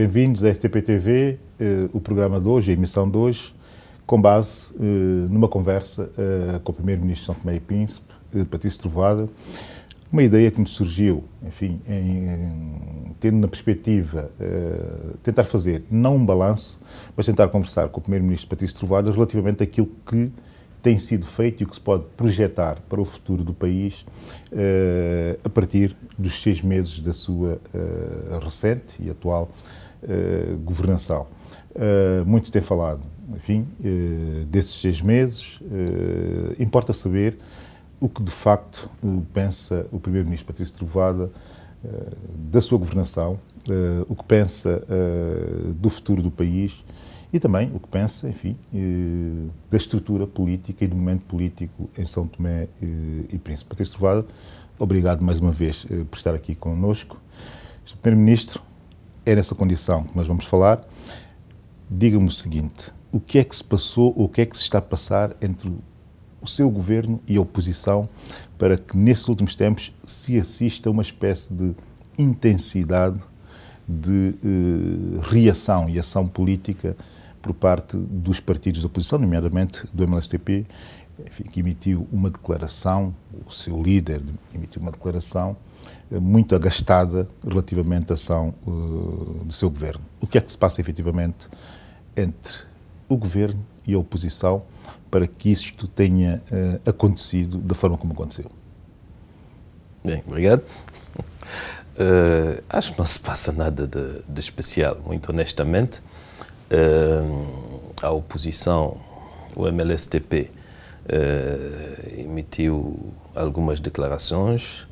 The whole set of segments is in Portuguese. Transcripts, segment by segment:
Bem-vindos à STPTV, eh, o programa de hoje, a emissão de hoje, com base eh, numa conversa eh, com o Primeiro-Ministro São Tomé e Príncipe, eh, Patrício Trovada, uma ideia que nos surgiu, enfim, em, em, tendo na perspectiva eh, tentar fazer, não um balanço, mas tentar conversar com o Primeiro-Ministro Patrício Trovada relativamente àquilo que tem sido feito e o que se pode projetar para o futuro do país uh, a partir dos seis meses da sua uh, recente e atual eh, governação, Uh, muito se tem falado, enfim, uh, desses seis meses. importa saber o que de facto pensa o Primeiro-Ministro Patrício Trovada da sua governação, o que pensa do futuro do país e também o que pensa, enfim, da estrutura política e do momento político em São Tomé e Príncipe. Patrício Trovada, obrigado mais uma vez por estar aqui conosco. Primeiro-Ministro, é nessa condição que nós vamos falar. Diga-me o seguinte: o que é que se passou ou o que é que se está a passar entre o seu governo e a oposição para que, nesses últimos tempos, se assista a uma espécie de intensidade de eh, reação e ação política por parte dos partidos da oposição, nomeadamente do MLSTP, enfim, que emitiu uma declaração, o seu líder emitiu uma declaração eh, muito agastada relativamente à ação uh, do seu governo. O que é que se passa efetivamente entre o governo e a oposição para que isto tenha uh, acontecido da forma como aconteceu? Bem, obrigado. Uh, acho que não se passa nada de, de especial, muito honestamente. a oposição, o MLSTP, emitiu algumas declarações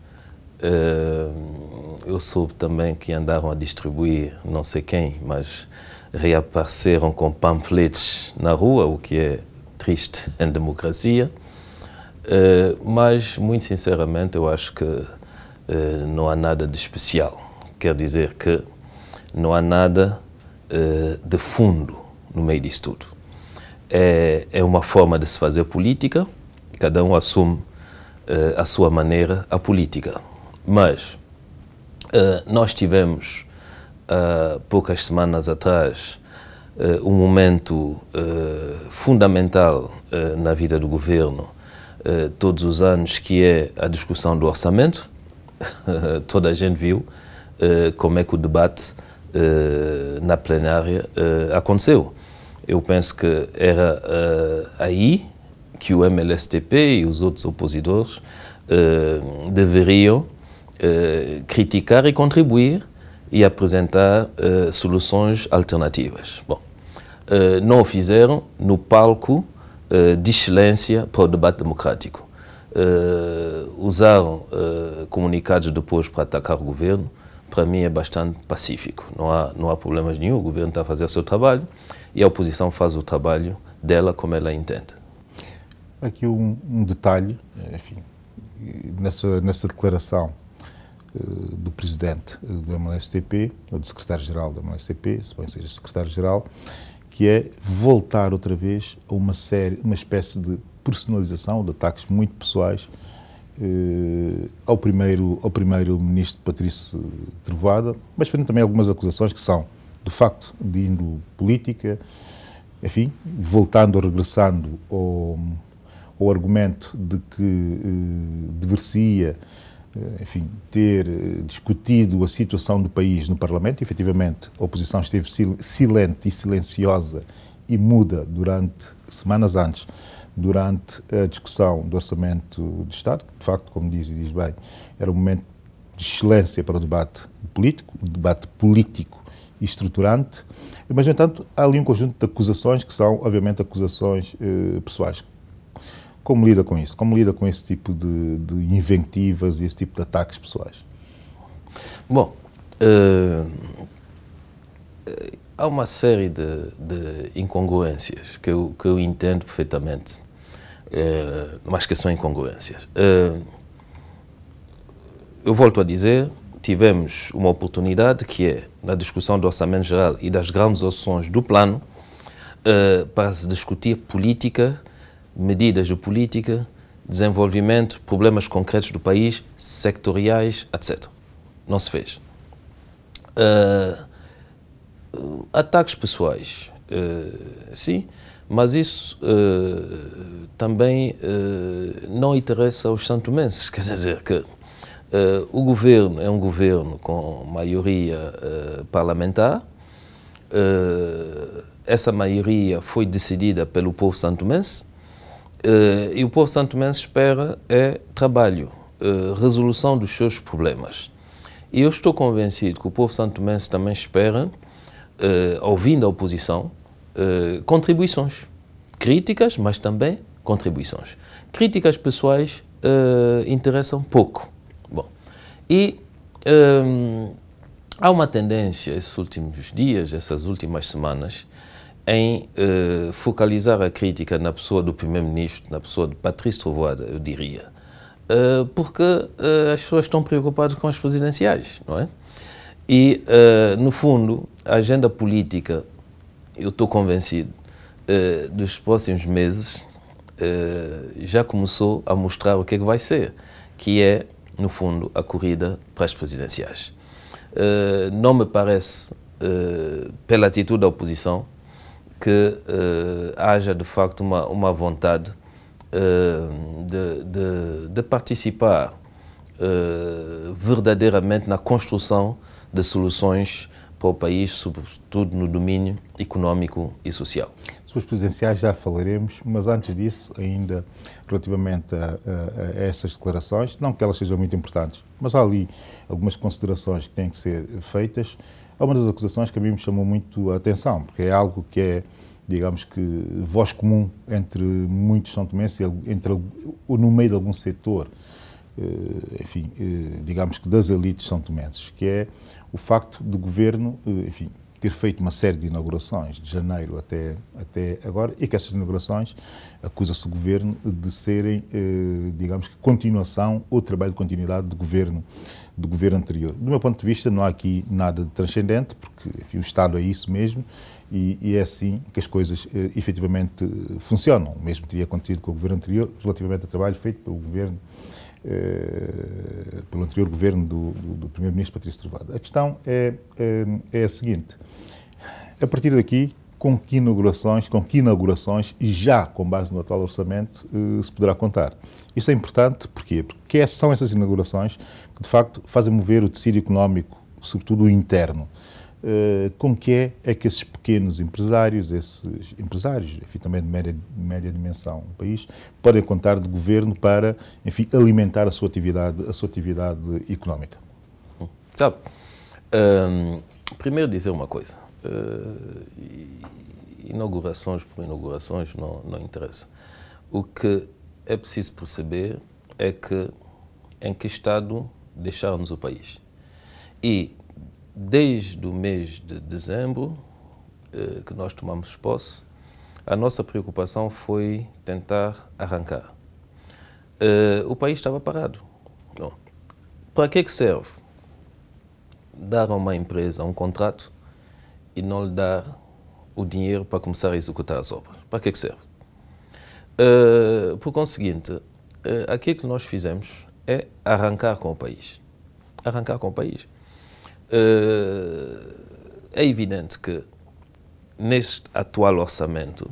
eu soube também que andaram a distribuir, não sei quem, mas reapareceram com panfletos na rua, o que é triste em democracia. Mas, muito sinceramente, eu acho que não há nada de especial. Quer dizer que não há nada de fundo no meio disso tudo. É, é uma forma de se fazer política, cada um assume a sua maneira a política. Mas uh, nós tivemos, uh, poucas semanas atrás, uh, um momento fundamental na vida do governo, todos os anos, que é a discussão do orçamento. Toda a gente viu como é que o debate na plenária aconteceu. Eu penso que era aí que o MLSTP e os outros opositores deveriam eh, criticar e contribuir e apresentar uh, soluções alternativas. Bom, uh, não o fizeram no palco de excelência para o debate democrático. usaram comunicados depois para atacar o governo, para mim é bastante pacífico. Não há, não há problemas nenhum, o governo está a fazer o seu trabalho e a oposição faz o trabalho dela como ela entende. Aqui um, um detalhe, enfim, nessa, nessa declaração eh, do presidente eh, do MLSTP, ou do secretário-geral do MLSTP, se bem seja secretário-geral, que é voltar outra vez a uma série, uma espécie de personalização, de ataques muito pessoais eh, ao primeiro ao primeiro ministro Patrício Trovoada, mas fazendo também algumas acusações que são, de facto, de índole política, enfim, voltando ou regressando ao, ao argumento de que eh, diversia eh, enfim, ter eh, discutido a situação do país no Parlamento. Efetivamente, a oposição esteve silente e silenciosa e muda durante semanas antes, durante a discussão do Orçamento de Estado, que, de facto, como diz e diz bem, era um momento de excelência para o debate político, um debate político e estruturante, mas, no entanto, há ali um conjunto de acusações que são, obviamente, acusações eh, pessoais, como lida com isso? Como lida com esse tipo de, de inventivas e esse tipo de ataques pessoais? Bom, uh, há uma série de, de, incongruências que eu, que eu entendo perfeitamente, uh, mas que são incongruências. Uh, eu volto a dizer, tivemos uma oportunidade que é, na discussão do Orçamento Geral e das grandes opções do plano, para se discutir política medidas de política, desenvolvimento, problemas concretos do país, sectoriais, etc. Não se fez. Uh, ataques pessoais, uh, sim, mas isso uh, também não interessa aos santomenses. Quer dizer que o governo é um governo com maioria parlamentar, essa maioria foi decidida pelo povo santomense, Uh, e o povo santo santomense espera é trabalho, uh, resolução dos seus problemas. E eu estou convencido que o povo santo santomense também espera, uh, ouvindo a oposição, contribuições. Críticas, mas também contribuições. Críticas pessoais interessam pouco. Bom, e um, há uma tendência, esses últimos dias, essas últimas semanas, em eh, focalizar a crítica na pessoa do primeiro-ministro, na pessoa de Patrício Trovoada, eu diria, eh, porque eh, as pessoas estão preocupadas com as presidenciais, não é? E, no fundo, a agenda política, eu estou convencido, dos próximos meses já começou a mostrar o que é que vai ser, que é, no fundo, a corrida para as presidenciais. não me parece, pela atitude da oposição, que eh, haja de facto uma, uma vontade eh, de, de, de, participar eh, verdadeiramente na construção de soluções para o país, sobretudo no domínio econômico e social suas presenciais já falaremos, mas antes disso, ainda relativamente a, a, a, essas declarações, não que elas sejam muito importantes, mas há ali algumas considerações que têm que ser feitas. Há uma das acusações que a mim me chamou muito a atenção, porque é algo que é, digamos que, voz comum entre muitos são tomenses, entre, ou no meio de algum setor, eh, enfim, eh, digamos que das elites são tomenses, que é o facto do governo, eh, enfim, ter feito uma série de inaugurações, de janeiro até, até agora, e que essas inaugurações acusa-se o governo de serem, eh, digamos que, continuação ou trabalho de continuidade do governo, do governo anterior. Do meu ponto de vista, não há aqui nada de transcendente, porque enfim, o Estado é isso mesmo e, e é assim que as coisas eh, efetivamente funcionam. O mesmo teria acontecido com o governo anterior relativamente ao trabalho feito pelo governo anterior eh, pelo anterior governo do, do, do Primeiro-Ministro Patrício Trovado. A questão é, é, é, a seguinte: a partir daqui, com que inaugurações, com que inaugurações, já com base no atual orçamento, eh, se poderá contar? Isso é importante porquê? porque é, são essas inaugurações que, de facto, fazem mover o tecido económico, sobretudo o interno. Eh, com que é, é que esses pequenos empresários, esses empresários, enfim, também de média, de média dimensão no país, podem contar do governo para, enfim, alimentar a sua atividade, a sua atividade económica? Sabe, ehm, primeiro dizer uma coisa. Uh, inaugurações por inaugurações não, não interessa. O que é preciso perceber é que em que estado deixarmos o país. E Desde o mês de dezembro, eh, que nós tomamos posse, a nossa preocupação foi tentar arrancar. Eh, o país estava parado. Bom, para que, é que serve dar a uma empresa um contrato e não lhe dar o dinheiro para começar a executar as obras? Para que, é que serve? Eh, por conseguinte, aquilo é que nós fizemos é arrancar com o país. Arrancar com o país. Eh, é evidente que neste atual orçamento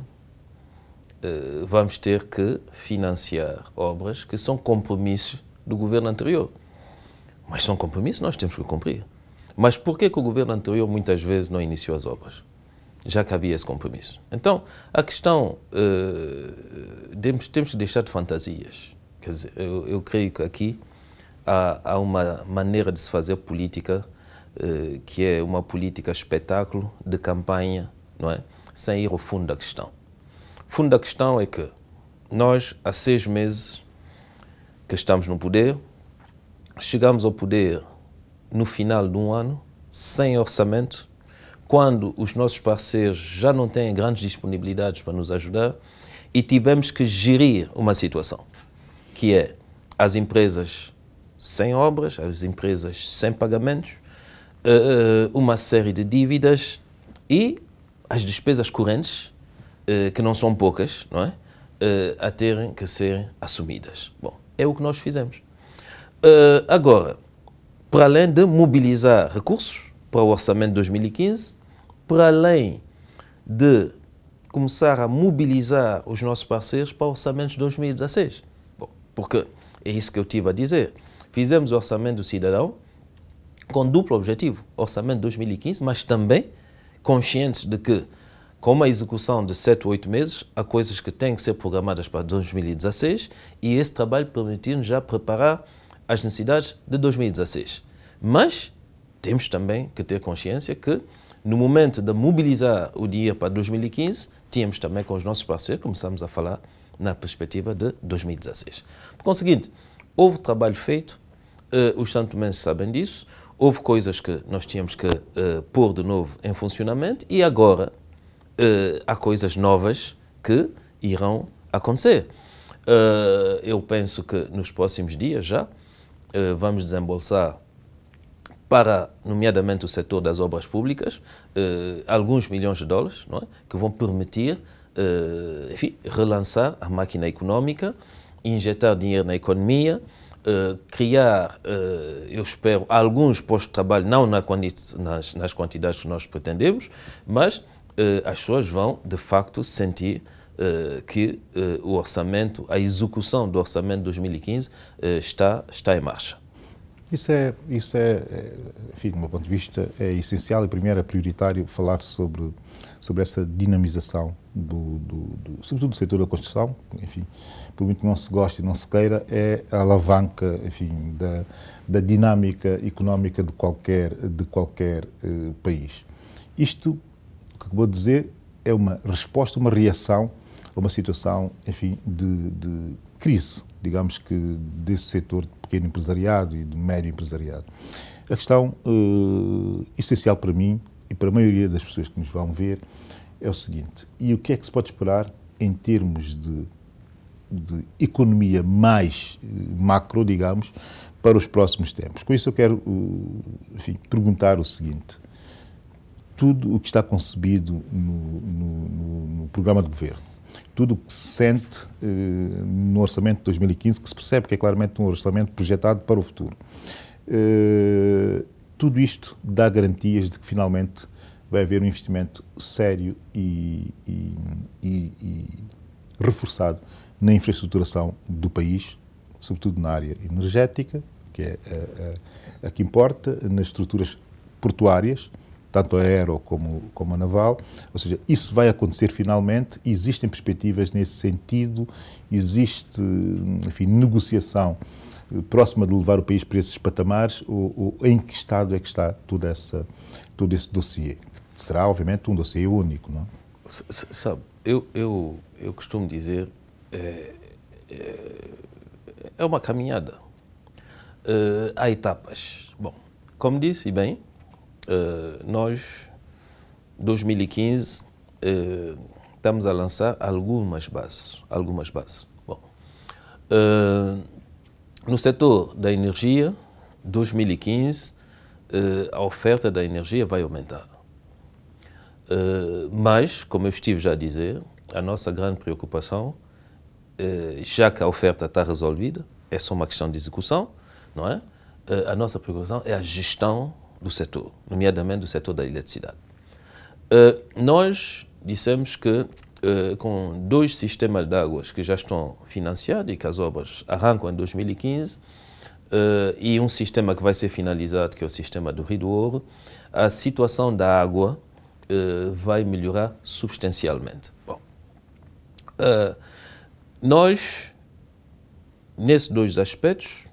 eh, vamos ter que financiar obras que são compromissos do governo anterior. Mas são compromissos, nós temos que cumprir. Mas por que, que o governo anterior muitas vezes não iniciou as obras? Já que havia esse compromisso. Então, a questão, uh, temos, temos de deixar de fantasias. Quer dizer, eu, eu creio que aqui há, há uma maneira de se fazer política eh, que é uma política espetáculo de campanha, não é? sem ir ao fundo da questão. O fundo da questão é que nós, há seis meses que estamos no poder, chegamos ao poder no final de um ano, sem orçamento, quando os nossos parceiros já não têm grandes disponibilidades para nos ajudar e tivemos que gerir uma situação, que é as empresas sem obras, as empresas sem pagamentos, eh, eh, uma série de dívidas e as despesas correntes, eh, que não são poucas, não é? a terem que ser assumidas. Bom, é o que nós fizemos. agora, para além de mobilizar recursos para o orçamento de 2015, para além de começar a mobilizar os nossos parceiros para o orçamento de 2016. Bom, porque é isso que eu tive a dizer. Fizemos o orçamento do cidadão, com duplo objetivo, orçamento de 2015, mas também conscientes de que, com uma execução de 7 ou 8 meses, há coisas que têm que ser programadas para 2016 e esse trabalho permitiu-nos já preparar as necessidades de 2016. Mas temos também que ter consciência que, no momento de mobilizar o dinheiro para 2015, tínhamos também com os nossos parceiros, começamos a falar na perspectiva de 2016. Por conseguinte, houve trabalho feito, eh, os santomenses sabem disso, houve coisas que nós tínhamos que uh, pôr de novo em funcionamento e agora uh, há coisas novas que irão acontecer. Uh, eu penso que nos próximos dias já vamos desembolsar para, nomeadamente, o setor das obras públicas, alguns milhões de dólares não é? que vão permitir enfim, relançar a máquina económica, injetar dinheiro na economia, eh, criar, uh, eu espero, alguns postos de trabalho, não na quanti nas, nas, quantidades que nós pretendemos, mas eh, as pessoas vão, de facto, sentir que o orçamento, a execução do orçamento de 2015 está, está em marcha. Isso é, isso é, é, enfim, do meu ponto de vista, é essencial e primeiro é prioritário falar sobre, sobre essa dinamização, do, do, do sobretudo do setor da construção, enfim, por muito que não se goste e não se queira, é a alavanca, enfim, da, da dinâmica económica de qualquer, de qualquer eh, país. Isto o que vou dizer é uma resposta, uma reação a uma situação, enfim, de, de crise, digamos que, desse setor de pequeno empresariado e de médio empresariado. A questão uh, essencial para mim e para a maioria das pessoas que nos vão ver é o seguinte: e o que é que se pode esperar em termos de, de economia mais eh, macro, digamos, para os próximos tempos? Com isso, eu quero uh, enfim, perguntar o seguinte: tudo o que está concebido no, no, no, no programa de governo, tudo o que se sente eh, no orçamento de 2015, que se percebe que é claramente um orçamento projetado para o futuro. Eh, tudo isto dá garantias de que finalmente vai haver um investimento sério e, e, e, e reforçado na infraestruturação do país, sobretudo na área energética, que é a, a, a que importa, nas estruturas portuárias tanto aéreo como, como a naval. Ou seja, isso vai acontecer finalmente, existem perspectivas nesse sentido, existe, enfim, negociação eh, próxima de levar o país para esses patamares, ou, ou em que estado é que está toda essa, todo esse dossiê? Será, obviamente, um dossiê único, não? É? Sabe, eu, eu, eu costumo dizer, é, é, é uma caminhada. há etapas. Bom, como disse, e bem, eh, nós, 2015, uh, eh, estamos a lançar algumas bases. Algumas bases. Bom, uh, no setor da energia, 2015, a oferta da energia vai aumentar. mas, como eu estive já a dizer, a nossa grande preocupação, já que a oferta está resolvida, é só uma questão de execução, não é? a nossa preocupação é a gestão do setor, nomeadamente do setor da eletricidade. Uh, nós dissemos que uh, com dois sistemas de águas que já estão financiados e que as obras arrancam em 2015, Uh, eh, e um sistema que vai ser finalizado, que é o sistema do Rio do Ouro, a situação da água uh, vai melhorar substancialmente. Bom, uh, nós, nesses dois aspectos,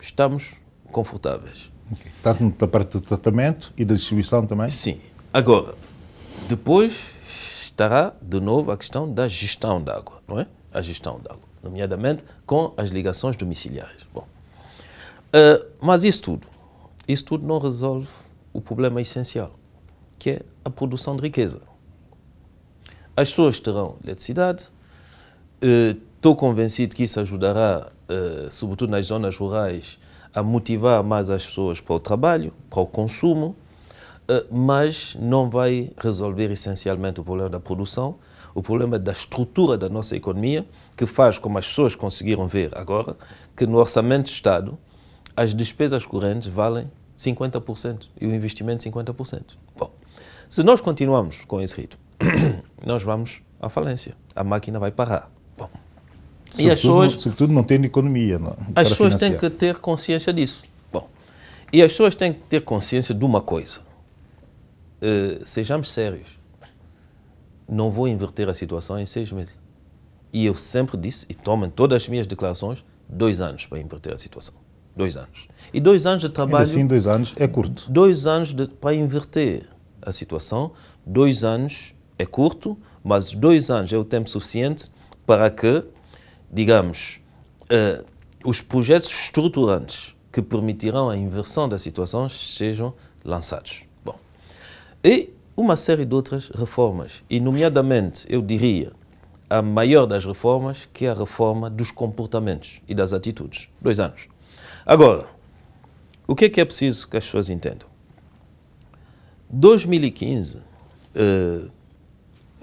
estamos confortáveis. Okay. Tanto da parte do tratamento e da distribuição também? Sim. Agora, depois estará de novo a questão da gestão da água, não é? A gestão da água, nomeadamente com as ligações domiciliares. Bom, uh, mas isso tudo, isso tudo não resolve o problema essencial, que é a produção de riqueza. As pessoas terão eletricidade, eh, estou uh, convencido que isso ajudará, uh, sobretudo nas zonas rurais, a motivar mais as pessoas para o trabalho, para o consumo, eh, mas não vai resolver essencialmente o problema da produção, o problema da estrutura da nossa economia, que faz, como as pessoas conseguiram ver agora, que no orçamento de Estado as despesas correntes valem 50% e o investimento 50%. Bom, se nós continuamos com esse ritmo, nós vamos à falência, a máquina vai parar. Sobretudo, e as pessoas, sobretudo não tendo economia. Não, é? as pessoas financiar. têm que ter consciência disso. Bom, e as pessoas têm que ter consciência de uma coisa. Uh, sejamos sérios. Não vou inverter a situação em seis meses. E eu sempre disse, e tomo em todas as minhas declarações, dois anos para inverter a situação. Dois anos. E dois anos de trabalho. Ainda assim, dois anos é curto. Dois anos de, para inverter a situação. Dois anos é curto, mas dois anos é o tempo suficiente para que digamos, uh, os projetos estruturantes que permitirão a inversão da situação sejam lançados. Bom, e uma série de outras reformas, e nomeadamente, eu diria, a maior das reformas, que é a reforma dos comportamentos e das atitudes. Dois anos. Agora, o que é que é preciso que as pessoas entendam? 2015, eh,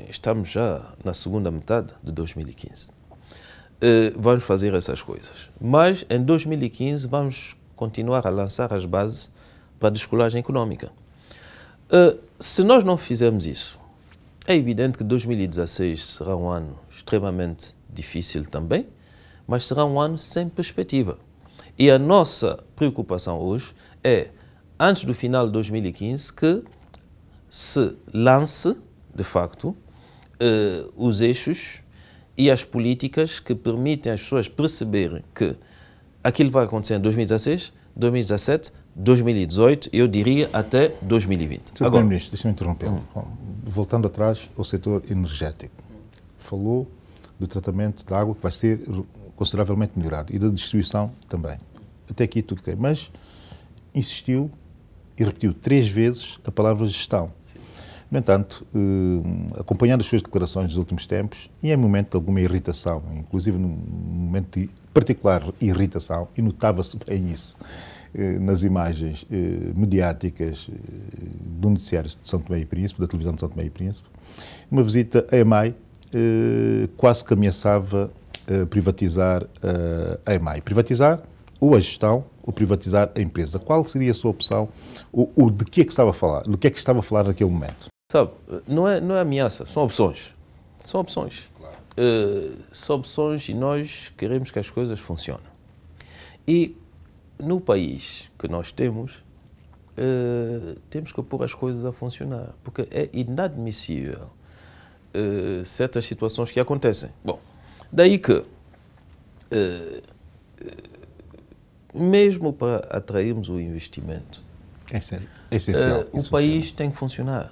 estamos já na segunda metade de 2015. Eh, vamos fazer essas coisas. Mas em 2015 vamos continuar a lançar as bases para a descolagem econômica. Eh, se nós não fizermos isso, é evidente que 2016 será um ano extremamente difícil também, mas será um ano sem perspectiva. E a nossa preocupação hoje é, antes do final de 2015, que se lance, de facto, eh, os eixos e as políticas que permitem às pessoas perceberem que aquilo vai acontecer em 2016, 2017, 2018, eu diria até 2020. Senhor Agora, Ministro, deixa-me interromper. Hum. Voltando atrás ao setor energético, falou do tratamento da água que vai ser consideravelmente melhorado e da distribuição também. Até aqui tudo bem, mas insistiu e repetiu três vezes a palavra gestão. No entanto, eh, acompanhando as suas declarações dos últimos tempos, e em momento de alguma irritação, inclusive num momento de particular irritação, e notava-se bem isso eh, nas imagens eh, mediáticas eh, do noticiário de São Tomé e Príncipe, da televisão de São Tomé e Príncipe, uma visita a EMAI eh, quase que ameaçava eh, privatizar a EMAI. Privatizar ou a gestão ou privatizar a empresa. Qual seria a sua opção? O, de que é que estava a falar? Do que é que estava a falar naquele momento? Sabe, não é, não é ameaça, são opções. São opções. Claro. Uh, são opções e nós queremos que as coisas funcionem. E no país que nós temos, uh, temos que pôr as coisas a funcionar, porque é inadmissível uh, certas situações que acontecem. Bom, daí que, mesmo para atrairmos o investimento, é, é essencial, o país tem que funcionar.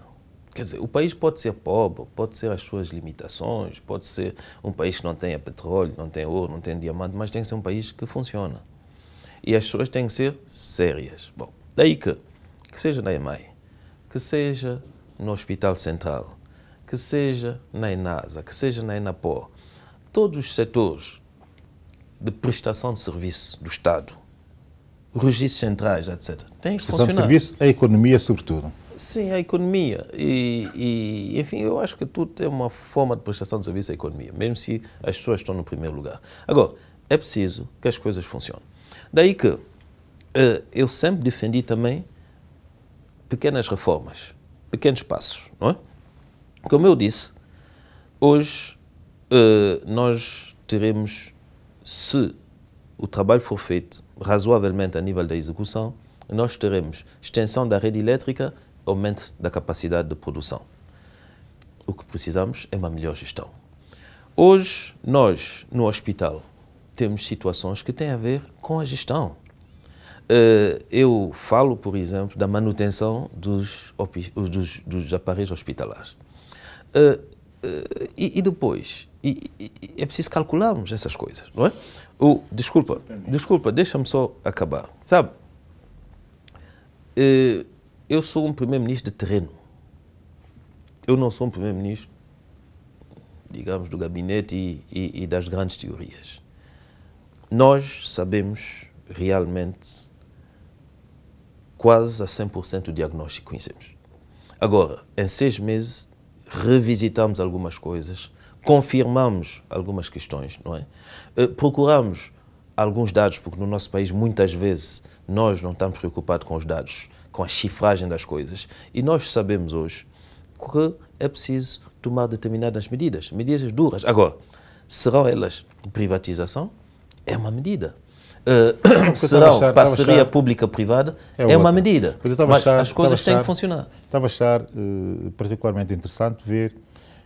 Quer dizer, o país pode ser pobre, pode ser as suas limitações, pode ser um país que não tenha petróleo, não tenha ouro, não tenha diamante, mas tem que ser um país que funciona. E as pessoas têm que ser sérias. Bom, daí que, que seja na EMAI, que seja no Hospital Central, que seja na ENASA, que seja na ENAPO, todos os setores de prestação de serviço do Estado, registros centrais, etc., têm que prestação funcionar. Prestação de serviço, a economia sobretudo. Sim, a economia. E, e, enfim, eu acho que tudo é uma forma de prestação de serviço à economia, mesmo se as pessoas estão no primeiro lugar. Agora, é preciso que as coisas funcionem. Daí que eh, eu sempre defendi também pequenas reformas, pequenos passos, não é? Como eu disse, hoje eh, nós teremos, se o trabalho for feito razoavelmente a nível da execução, nós teremos extensão da rede elétrica aumento da capacidade de produção. O que precisamos é uma melhor gestão. Hoje, nós, no hospital, temos situações que têm a ver com a gestão. Eh, eu falo, por exemplo, da manutenção dos, dos, dos aparelhos hospitalares. Eh, eh, e, e depois, e, e, é preciso calcularmos essas coisas, não é? O, desculpa, desculpa, deixa-me só acabar. Sabe? eu sou um primeiro-ministro de terreno. Eu não sou um primeiro-ministro, digamos, do gabinete e, e, e das grandes teorias. Nós sabemos realmente quase a 100% o diagnóstico que conhecemos. Agora, em seis meses, revisitamos algumas coisas, confirmamos algumas questões, não é? Eh, procuramos alguns dados, porque no nosso país muitas vezes nós não estamos preocupados com os dados com a chifragem das coisas. E nós sabemos hoje que é preciso tomar determinadas medidas, medidas duras. Agora, serão elas privatização? É uma medida. Uh, serão achar, parceria pública-privada? É, é uma medida. Mas, mas achar, as coisas achar, têm que funcionar. Estava a achar uh, particularmente interessante ver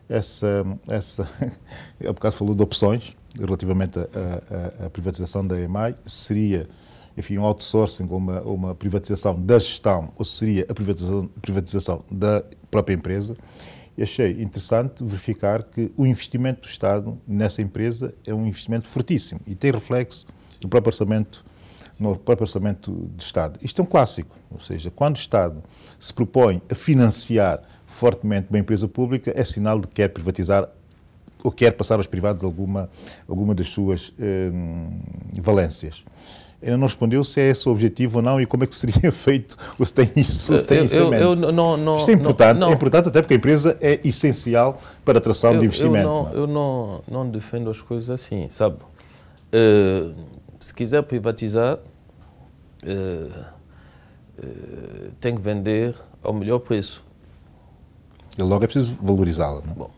essa. essa há bocado falou de opções relativamente à privatização da EMAI. Seria enfim, um outsourcing ou uma, uma, privatização da gestão, ou seria a privatização, privatização da própria empresa. E achei interessante verificar que o investimento do Estado nessa empresa é um investimento fortíssimo e tem reflexo no próprio orçamento no próprio orçamento do Estado. Isto é um clássico, ou seja, quando o Estado se propõe a financiar fortemente uma empresa pública, é sinal de que quer privatizar ou quer passar aos privados alguma, alguma das suas eh, valências. Ele não respondeu se é esse o objetivo ou não e como é que seria feito, ou se tem isso, se tem isso. Isto é importante, não, não. é importante até porque a empresa é essencial para a atração eu, de investimento. Eu, não, não, é? eu não, não defendo as coisas assim, sabe? Uh, se quiser privatizar, uh, uh, tem que vender ao melhor preço. E logo é preciso valorizá-la. É? Bom,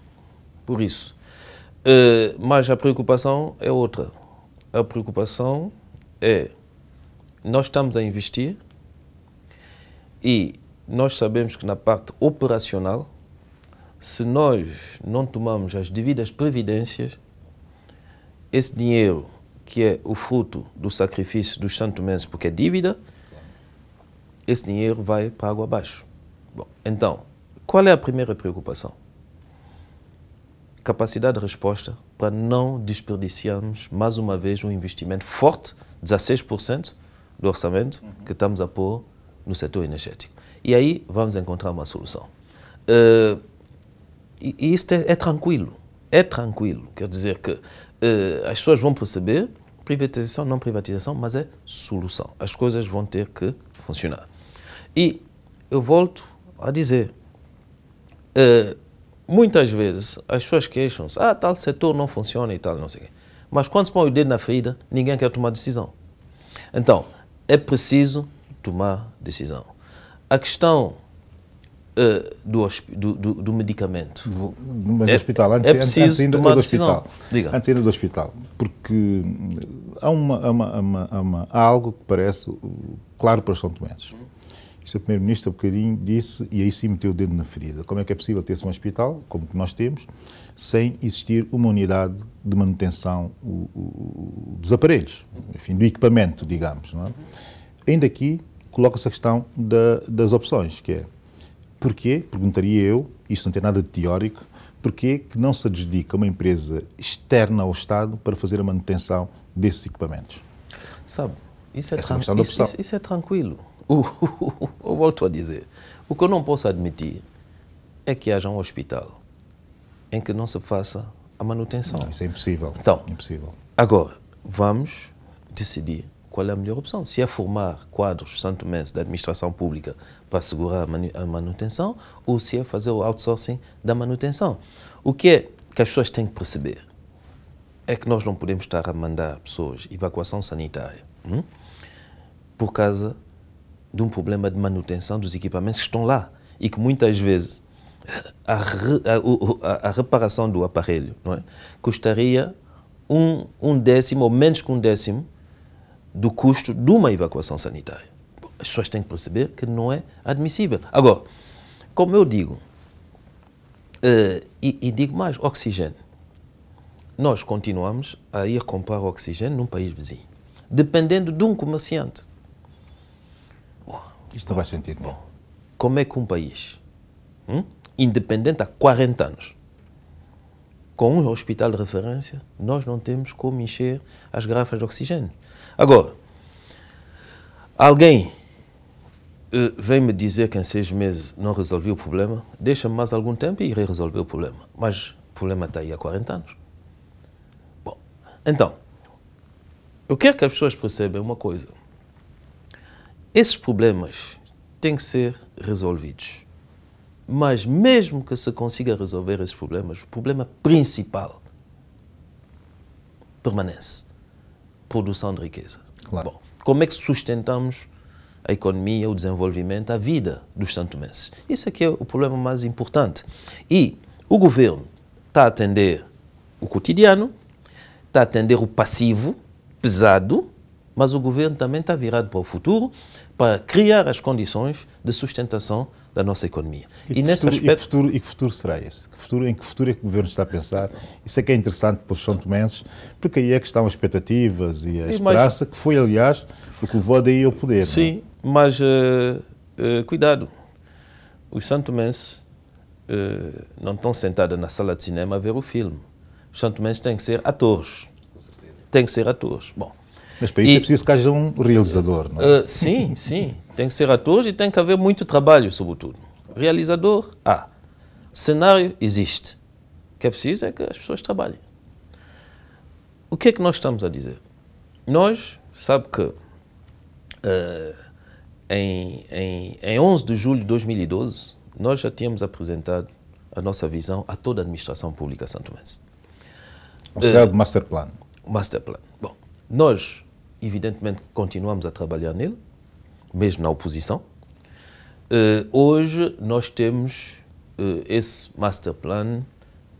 por isso. mas a preocupação é outra. A preocupação é nós estamos a investir e nós sabemos que na parte operacional, se nós não tomamos as devidas previdências, esse dinheiro que é o fruto do sacrifício dos santomenses porque é dívida, esse dinheiro vai para água abaixo. Bom, então, qual é a primeira preocupação? Capacidade de resposta para não desperdiciarmos mais uma vez um investimento forte 16% do orçamento uhum. que estamos a pôr no setor energético. E aí vamos encontrar uma solução. Uh, e, isto é, é, tranquilo, é tranquilo. Quer dizer que uh, as pessoas vão perceber privatização, não privatização, mas é solução. As coisas vão ter que funcionar. E eu volto a dizer, uh, muitas vezes as pessoas queixam-se, ah, tal setor não funciona e tal, não sei o quê. Mas quando se põe o dedo na ferida, ninguém quer tomar decisão. Então, é preciso tomar decisão. A questão uh, do, do, do, medicamento. Mas é, hospital, antes, é preciso antes, tomar do hospital. Diga. Antes ainda do hospital. Porque hum, há, uma, uma, uma, há, algo que parece claro para os São Tomenses. O Sr. Primeiro-Ministro, há um bocadinho, disse, e aí sim meteu o dedo na ferida. Como é que é possível ter-se um hospital, como que nós temos, sem existir uma unidade de manutenção o, o, dos aparelhos, enfim, do equipamento, digamos. Não é? Ainda aqui coloca-se a questão da, das opções, que é porquê, perguntaria eu, isto não tem nada de teórico, porquê que não se adjudica uma empresa externa ao Estado para fazer a manutenção desses equipamentos? Sabe, isso é, é tran... isso, isso, isso é tranquilo. uh, eu volto a dizer, o que eu não posso admitir é que haja um hospital em que não se faça a manutenção. Não, isso é impossível. Então, impossível. agora, vamos decidir qual é a melhor opção. Se é formar quadros santo-mense da administração pública para assegurar a manutenção ou se é fazer o outsourcing da manutenção. O que é que as pessoas têm que perceber é que nós não podemos estar a mandar pessoas evacuação sanitária hum? por causa de um problema de manutenção dos equipamentos que estão lá e que muitas vezes a, a, a, reparação do aparelho não é? custaria um, um décimo ou menos que um décimo do custo de uma evacuação sanitária. As pessoas têm que perceber que não é admissível. Agora, como eu digo, uh, e, e, digo mais, oxigênio. Nós continuamos a ir comprar oxigênio num país vizinho, dependendo de um comerciante. Bom, Isto não faz sentido, Bom, como é que um país hum? independente há 40 anos. Com um hospital de referência, nós não temos como encher as garrafas de oxigênio. Agora, alguém uh, vem me dizer que em seis meses não resolvi o problema, deixa-me mais algum tempo e irei resolver o problema. Mas o problema está aí há 40 anos. Bom, então, eu quero que as pessoas percebam uma coisa. Esses problemas têm que ser resolvidos mas mesmo que se consiga resolver esses problemas, o problema principal permanece. Produção de riqueza. Claro. Bom, como é que sustentamos a economia, o desenvolvimento, a vida dos santomenses? Isso é que é o problema mais importante. E o governo está a atender o cotidiano, está a atender o passivo, pesado, mas o governo também está virado para o futuro para criar as condições de sustentação da nossa economia. E, e nesse aspecto... E que, futuro, e que futuro será esse? Que futuro, em que futuro é que o Governo está a pensar? Isso é que é interessante para os São Tomenses, porque aí é que estão as expectativas e a e esperança, que foi, aliás, o que levou daí ao poder. É? Sim, não? mas uh, uh, cuidado. Os São Tomenses uh, não estão sentados na sala de cinema a ver o filme. Os São Tomenses têm que ser atores. Têm que ser atores. Bom, mas para isso e, é preciso que haja um realizador, não é? sim, sim. Tem que ser ator e tem que haver muito trabalho, sobretudo. Realizador, há. Cenário, existe. O que é preciso é que as pessoas trabalhem. O que é que nós estamos a dizer? Nós, sabe que uh, em, em, em 11 de julho de 2012, nós já tínhamos apresentado a nossa visão a toda a administração pública santomense. Eh, o chamado uh, Master Plan. Master Plan. Bom, nós, evidentemente, continuamos a trabalhar nele mesmo na oposição. Uh, hoje nós temos uh, esse master plan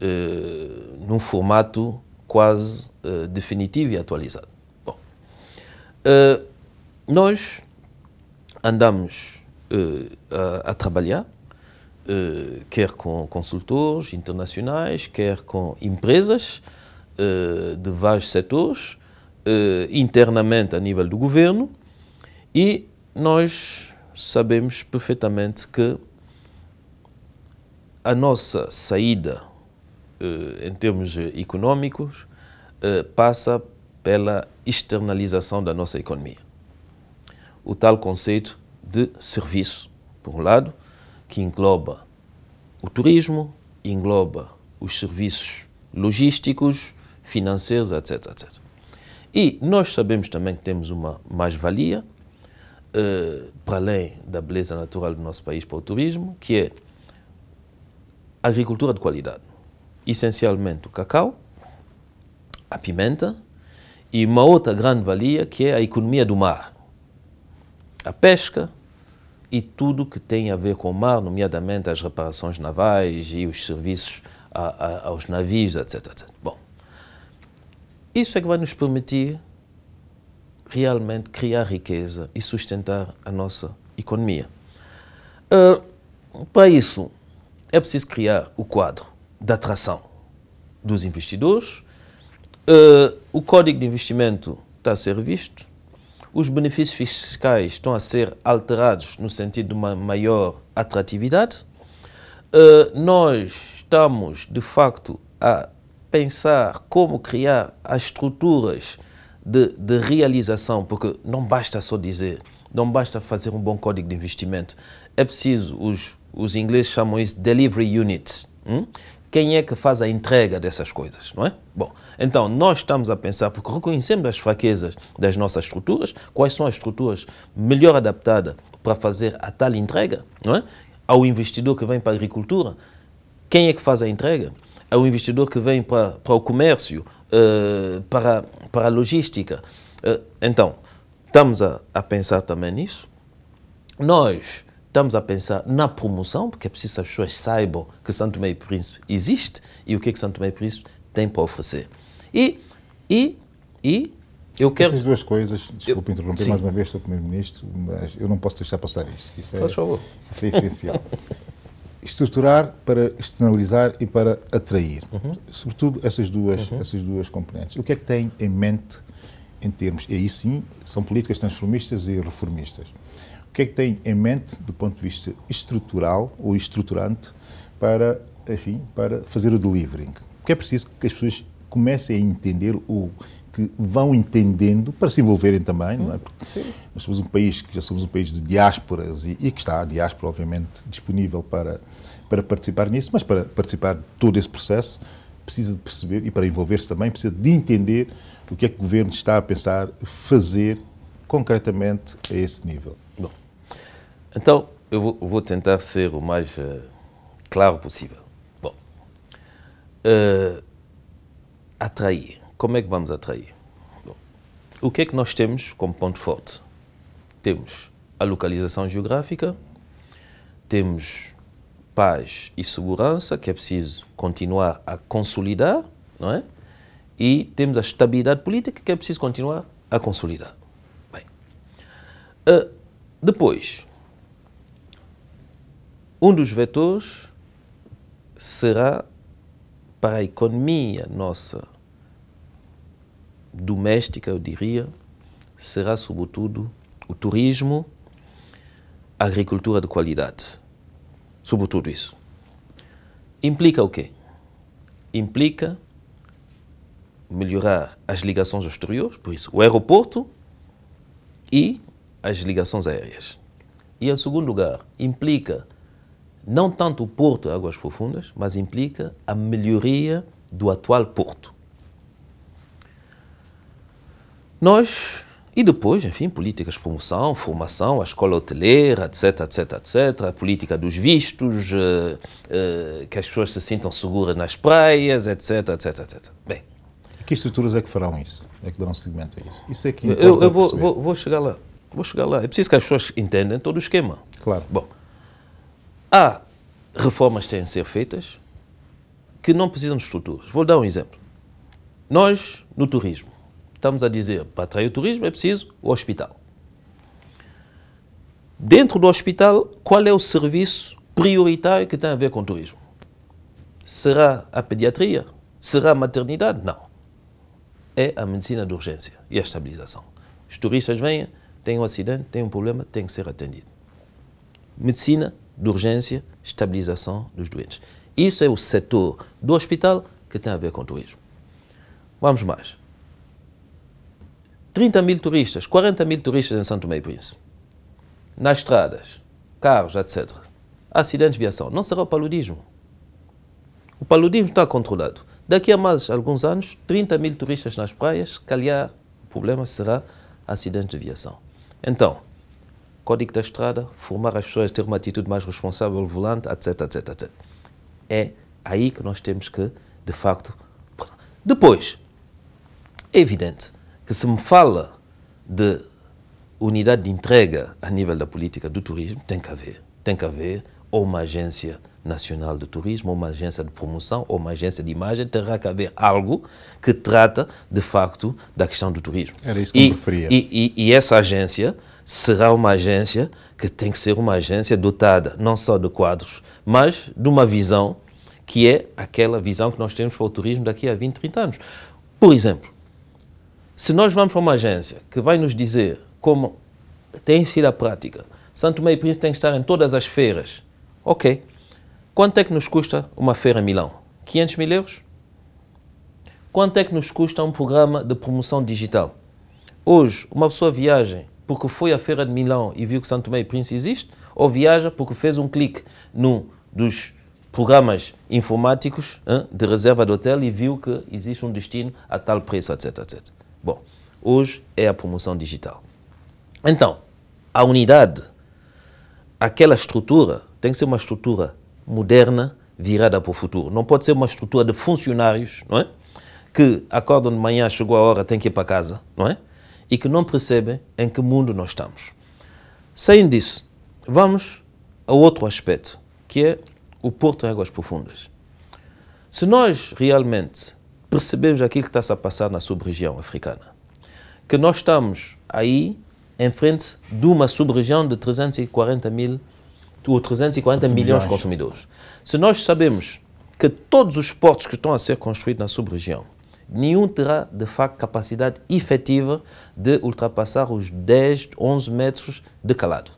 uh, num formato quase definitivo e atualizado. Bom, nós andamos a, a, trabalhar, quer com consultores internacionais, quer com empresas de vários setores, internamente a nível do governo, e nós sabemos perfeitamente que a nossa saída eh, em termos econômicos eh, passa pela externalização da nossa economia. O tal conceito de serviço, por um lado, que engloba o turismo, engloba os serviços logísticos, financeiros, etc. etc. E nós sabemos também que temos uma mais-valia eh, para além da beleza natural do nosso país, para o turismo, que é agricultura de qualidade. Essencialmente o cacau, a pimenta e uma outra grande valia que é a economia do mar, a pesca e tudo que tem a ver com o mar, nomeadamente as reparações navais e os serviços a, a, aos navios, etc, etc. Bom, isso é que vai nos permitir realmente criar riqueza e sustentar a nossa economia. Uh, para isso, é preciso criar o quadro de atração dos investidores. Uh, o código de investimento está a ser revisto. Os benefícios fiscais estão a ser alterados no sentido de uma maior atratividade. Uh, nós estamos, de facto, a pensar como criar as estruturas de, de realização, porque não basta só dizer, não basta fazer um bom código de investimento. É preciso, os, os ingleses chamam isso delivery units. Hum? Quem é que faz a entrega dessas coisas, não é? Bom, então nós estamos a pensar, porque reconhecemos as fraquezas das nossas estruturas, quais são as estruturas melhor adaptadas para fazer a tal entrega, não é? Ao investidor que vem para a agricultura, quem é que faz a entrega? um investidor que vem para, para o comércio, uh, para, para a logística. Uh, então, estamos a, a pensar também nisso. Nós estamos a pensar na promoção, porque é preciso que as pessoas saibam que Santo Meio Príncipe existe e o que é que Santo Meio Príncipe tem para oferecer. E, e, e eu quero... Essas duas coisas, desculpe interromper Sim. mais uma vez, Sr. Primeiro-Ministro, mas eu não posso deixar passar isto. Isso é, Faz favor. Isso é essencial. estruturar para externalizar e para atrair. Uhum. Sobretudo essas duas, uhum. essas duas componentes. O que é que tem em mente em termos, e aí sim, são políticas transformistas e reformistas. O que é que tem em mente do ponto de vista estrutural ou estruturante para, enfim, para fazer o delivering? O que é preciso que as pessoas comecem a entender o que vão entendendo para se envolverem também, não é? Hum, Porque Sim. nós somos um país que já somos um país de diásporas e, e que está a diáspora, obviamente, disponível para, para participar nisso, mas para participar de todo esse processo precisa de perceber e para envolver-se também precisa de entender o que é que o governo está a pensar fazer concretamente a esse nível. Bom, então eu vou, tentar ser o mais eh, claro possível. Bom, uh, atrair como é que vamos atrair? Bom, o que é que nós temos como ponto forte? Temos a localização geográfica, temos paz e segurança, que é preciso continuar a consolidar, não é? E temos a estabilidade política, que é preciso continuar a consolidar. Bem, uh, depois, um dos vetores será para a economia nossa doméstica, eu diria, será sobretudo o turismo, a agricultura de qualidade. Sobretudo isso. Implica o quê? Implica melhorar as ligações exteriores, por isso, o aeroporto e as ligações aéreas. E, em segundo lugar, implica não tanto o porto de águas profundas, mas implica a melhoria do atual porto. Nós, e depois, enfim, políticas de promoção, formação, a escola hoteleira, etc, etc, etc, a política dos vistos, uh, uh, que as pessoas se sintam seguras nas praias, etc, etc, etc. Bem, que estruturas é que farão isso? É que darão seguimento a isso? Isso é que Eu, eu vou, vou, vou, chegar lá. Vou chegar lá. É preciso que as pessoas entendam todo o esquema. Claro. Bom, há reformas que têm de ser feitas que não precisam de estruturas. Vou dar um exemplo. Nós, no turismo, Estamos a dizer, para atrair o turismo é preciso o hospital. Dentro do hospital, qual é o serviço prioritário que tem a ver com o turismo? Será a pediatria? Será a maternidade? Não. É a medicina de urgência e a estabilização. Os turistas vêm, têm um acidente, têm um problema, têm que ser atendido. Medicina de urgência, estabilização dos doentes. Isso é o setor do hospital que tem a ver com o turismo. Vamos mais. 30 mil turistas, 40 mil turistas em Santo Meio Príncipe. Nas estradas, carros, etc. Acidentes de viação. Não será o paludismo. O paludismo está controlado. Daqui a mais alguns anos, 30 mil turistas nas praias, calhar o problema será acidentes de viação. Então, Código da Estrada, formar as pessoas a ter uma atitude mais responsável ao volante, etc, etc, etc. É aí que nós temos que, de facto... Depois, é evidente, que se me fala de unidade de entrega a nível da política do turismo, tem que haver. Tem que haver ou uma agência nacional de turismo, ou uma agência de promoção, ou uma agência de imagem, terá que haver algo que trata, de facto, da questão do turismo. Era isso que e, eu referia. E, e, e essa agência será uma agência que tem que ser uma agência dotada não só de quadros, mas de uma visão que é aquela visão que nós temos para o turismo daqui a 20, 30 anos. Por exemplo, se nós vamos para uma agência que vai nos dizer como tem sido a prática, Santo Meio Príncipe tem que estar em todas as feiras, ok. Quanto é que nos custa uma feira em Milão? 500 mil euros? Quanto é que nos custa um programa de promoção digital? Hoje, uma pessoa viaja porque foi à feira de Milão e viu que Santo Meio Príncipe existe, ou viaja porque fez um clique num dos programas informáticos hein, de reserva de hotel e viu que existe um destino a tal preço, etc, etc. Bom, hoje é a promoção digital. Então, a unidade, aquela estrutura, tem que ser uma estrutura moderna, virada para o futuro. Não pode ser uma estrutura de funcionários, não é? Que acordam de manhã, chegou a hora, tem que ir para casa, não é? E que não percebem em que mundo nós estamos. Saindo disso, vamos a outro aspecto, que é o Porto em Águas Profundas. Se nós realmente percebemos aquilo que está-se a passar na sub-região africana. Que nós estamos aí em frente de uma sub-região de 340 mil ou 340 milhões de consumidores. Se nós sabemos que todos os portos que estão a ser construídos na sub-região, nenhum terá de facto capacidade efetiva de ultrapassar os 10, 11 metros de calado.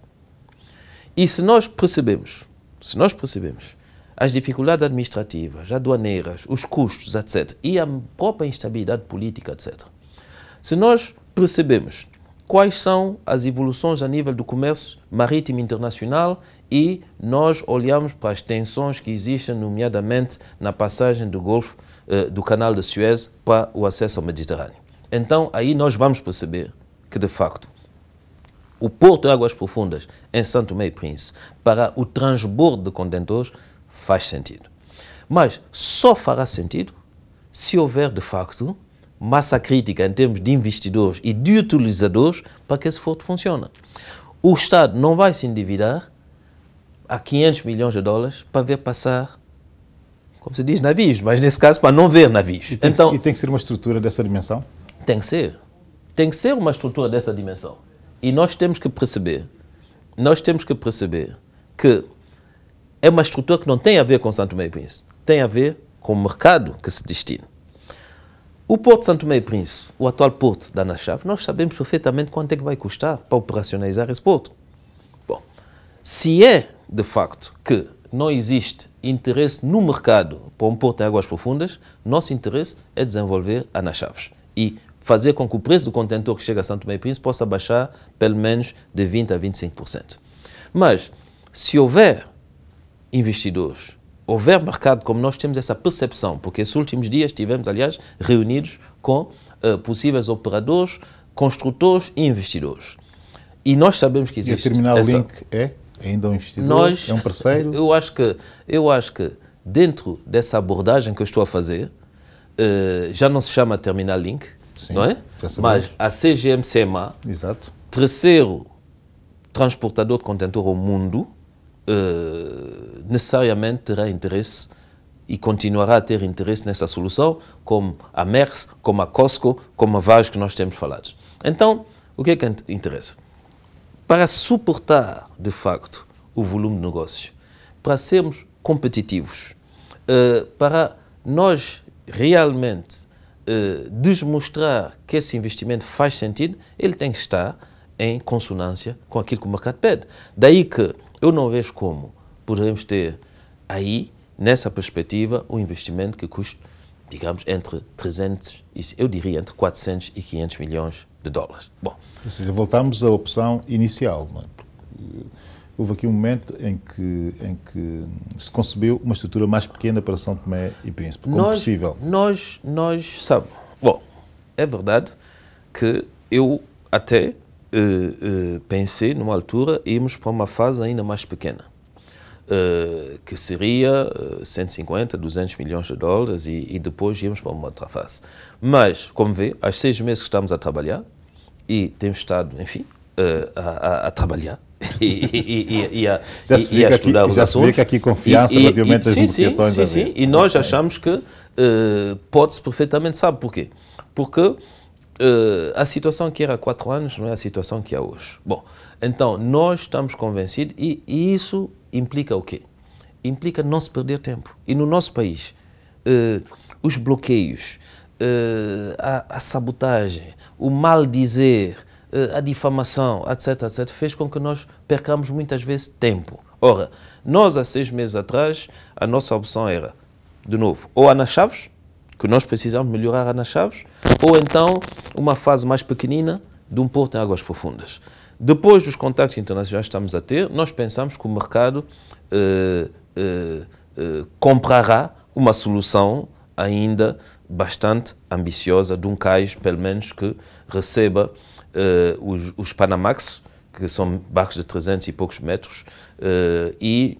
E se nós percebemos, se nós percebemos as dificuldades administrativas, aduaneiras, os custos, etc., e a própria instabilidade política, etc. Se nós percebemos quais são as evoluções a nível do comércio marítimo internacional e nós olhamos para as tensões que existem, nomeadamente na passagem do Golfo, eh, do Canal de Suez para o acesso ao Mediterrâneo. Então aí nós vamos perceber que de facto o porto de águas profundas em Santo Meio Príncipe para o transbordo de contentores faz sentido. Mas só fará sentido se houver, de facto, massa crítica em termos de investidores e de utilizadores para que esse forte funcione. O Estado não vai se endividar a 500 milhões de dólares para ver passar, como se diz, navios, mas nesse caso para não ver navios. E tem, então, que, e tem que ser uma estrutura dessa dimensão? Tem que ser. Tem que ser uma estrutura dessa dimensão. E nós temos que perceber, nós temos que perceber que é uma estrutura que não tem a ver com Santo Meio Príncipe, tem a ver com o mercado que se destina. O Porto Santo Meio Príncipe, o atual porto da Ana nós sabemos perfeitamente quanto é que vai custar para operacionalizar esse porto. Bom, se é de facto que não existe interesse no mercado para um porto em águas profundas, nosso interesse é desenvolver a e fazer com que o preço do contentor que chega a Santo Meio Príncipe possa baixar pelo menos de 20% a 25%. Mas, se houver investidores, houver mercado como nós temos essa percepção, porque esses últimos dias tivemos, aliás, reunidos com uh, possíveis operadores, construtores e investidores. E nós sabemos que existe. E a Terminal essa... Link é ainda um investidor? Nós, é um parceiro? Eu acho, que, eu acho que dentro dessa abordagem que eu estou a fazer, uh, já não se chama Terminal Link, Sim, não é? Mas a CGMCMA, Exato. terceiro transportador de contentor ao mundo, eh, necessariamente terá interesse e continuará a ter interesse nessa solução, como a MERS, como a Costco, como a VAS que nós temos falado. Então, o que é que interessa? Para suportar, de facto, o volume de negócios, para sermos competitivos, uh, para nós realmente uh, demonstrar que esse investimento faz sentido, ele tem que estar em consonância com aquilo que o mercado pede. Daí que eu não vejo como podemos ter aí, nessa perspectiva, um investimento que custe, digamos, entre 300 e, eu diria, entre 400 e 500 milhões de dólares. Bom. Ou seja, voltamos à opção inicial, não é? houve aqui um momento em que, em que se concebeu uma estrutura mais pequena para São Tomé e Príncipe, como nós, possível. Nós, nós, sabe, bom, é verdade que eu até eh, eh, pensei, numa altura, irmos para uma fase ainda mais pequena, eh, que seria 150, 200 milhões de dólares e, e depois irmos para uma outra fase. Mas, como vê, há seis meses que estamos a trabalhar e temos estado, enfim, a, a, a trabalhar, e, e, e, a, e, a estudar aqui, os já assuntos. Já se vê que aqui confiança e, relativamente sim, negociações sim, sim, é? sim. E nós okay. achamos que uh, pode-se perfeitamente, sabe porquê? Porque Uh, a situação que era há quatro anos não é a situação que há é hoje. Bom, então nós estamos convencidos e, e isso implica o quê? Implica não se perder tempo. E no nosso país, uh, os bloqueios, uh, a, a, sabotagem, o mal dizer, a difamação, etc, etc, fez com que nós percamos muitas vezes tempo. Ora, nós há seis meses atrás, a nossa opção era, de novo, ou Ana Chaves, que nós precisamos melhorar nas chaves, ou então uma fase mais pequenina de um porto em águas profundas. Depois dos contactos internacionais que estamos a ter, nós pensamos que o mercado eh, eh, eh, comprará uma solução ainda bastante ambiciosa de um cais, pelo menos, que receba os, os Panamax, que são barcos de 300 e poucos metros, e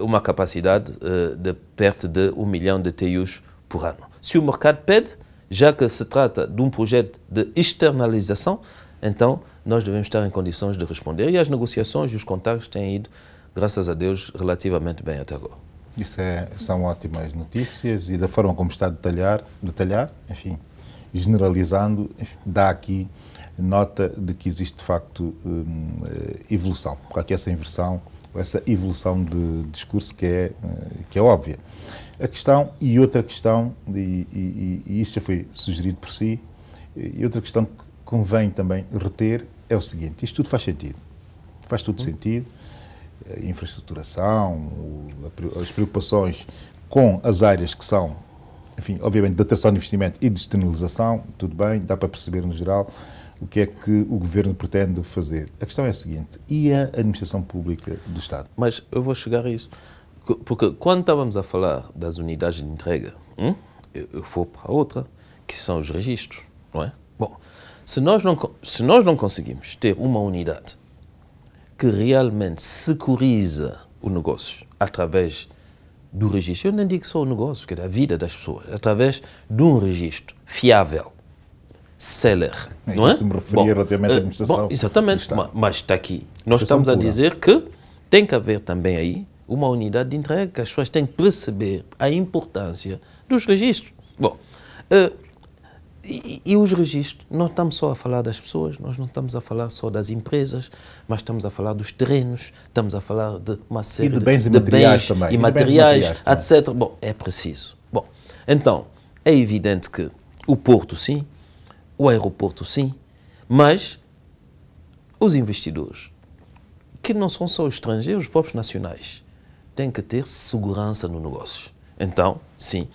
uma capacidade de perto de um milhão de TEUs por ano. Se o mercado pede, já que se trata de um projeto de externalização, então nós devemos estar em condições de responder. E as negociações e os contatos têm ido, graças a Deus, relativamente bem até agora. Isso é, são ótimas notícias e da forma como está a detalhar, detalhar enfim, generalizando, dá aqui nota de que existe de facto hum, eh, evolução, porque aqui essa inversão, essa evolução de discurso que é, eh, que é óbvia. A questão, e outra questão, e, e, e isso já foi sugerido por si, e outra questão que convém também reter é o seguinte: isto tudo faz sentido. Faz tudo uhum. sentido. A infraestruturação, as preocupações com as áreas que são, enfim, obviamente, de atração de investimento e de externalização, tudo bem, dá para perceber no geral o que é que o governo pretende fazer. A questão é a seguinte: e a administração pública do Estado? Mas eu vou chegar a isso. Porque quando estávamos a falar das unidades de entrega, hum, eu vou para outra, que são os registros, não é? Bom, se nós não, se nós não conseguimos ter uma unidade que realmente securiza o negócio através do registro, eu nem digo só o negócio, que é da vida das pessoas, através de um registro fiável, seller, é não é? Se me referir bom, à eh, administração. Bom, exatamente, mas está aqui. Nós estamos a dizer que tem que haver também aí uma unidade de entrega, que as pessoas têm que perceber a importância dos registros. Bom, uh, e, e, os registros, nós estamos só a falar das pessoas, nós não estamos a falar só das empresas, mas estamos a falar dos terrenos, estamos a falar de uma série de bens e de materiais bens também. e materiais etc. Bom, é preciso. Bom, então, é evidente que o porto sim, o aeroporto sim, mas os investidores, que não são só estrangeiros, os próprios nacionais, tem que ter segurança no negócio. Então, sim,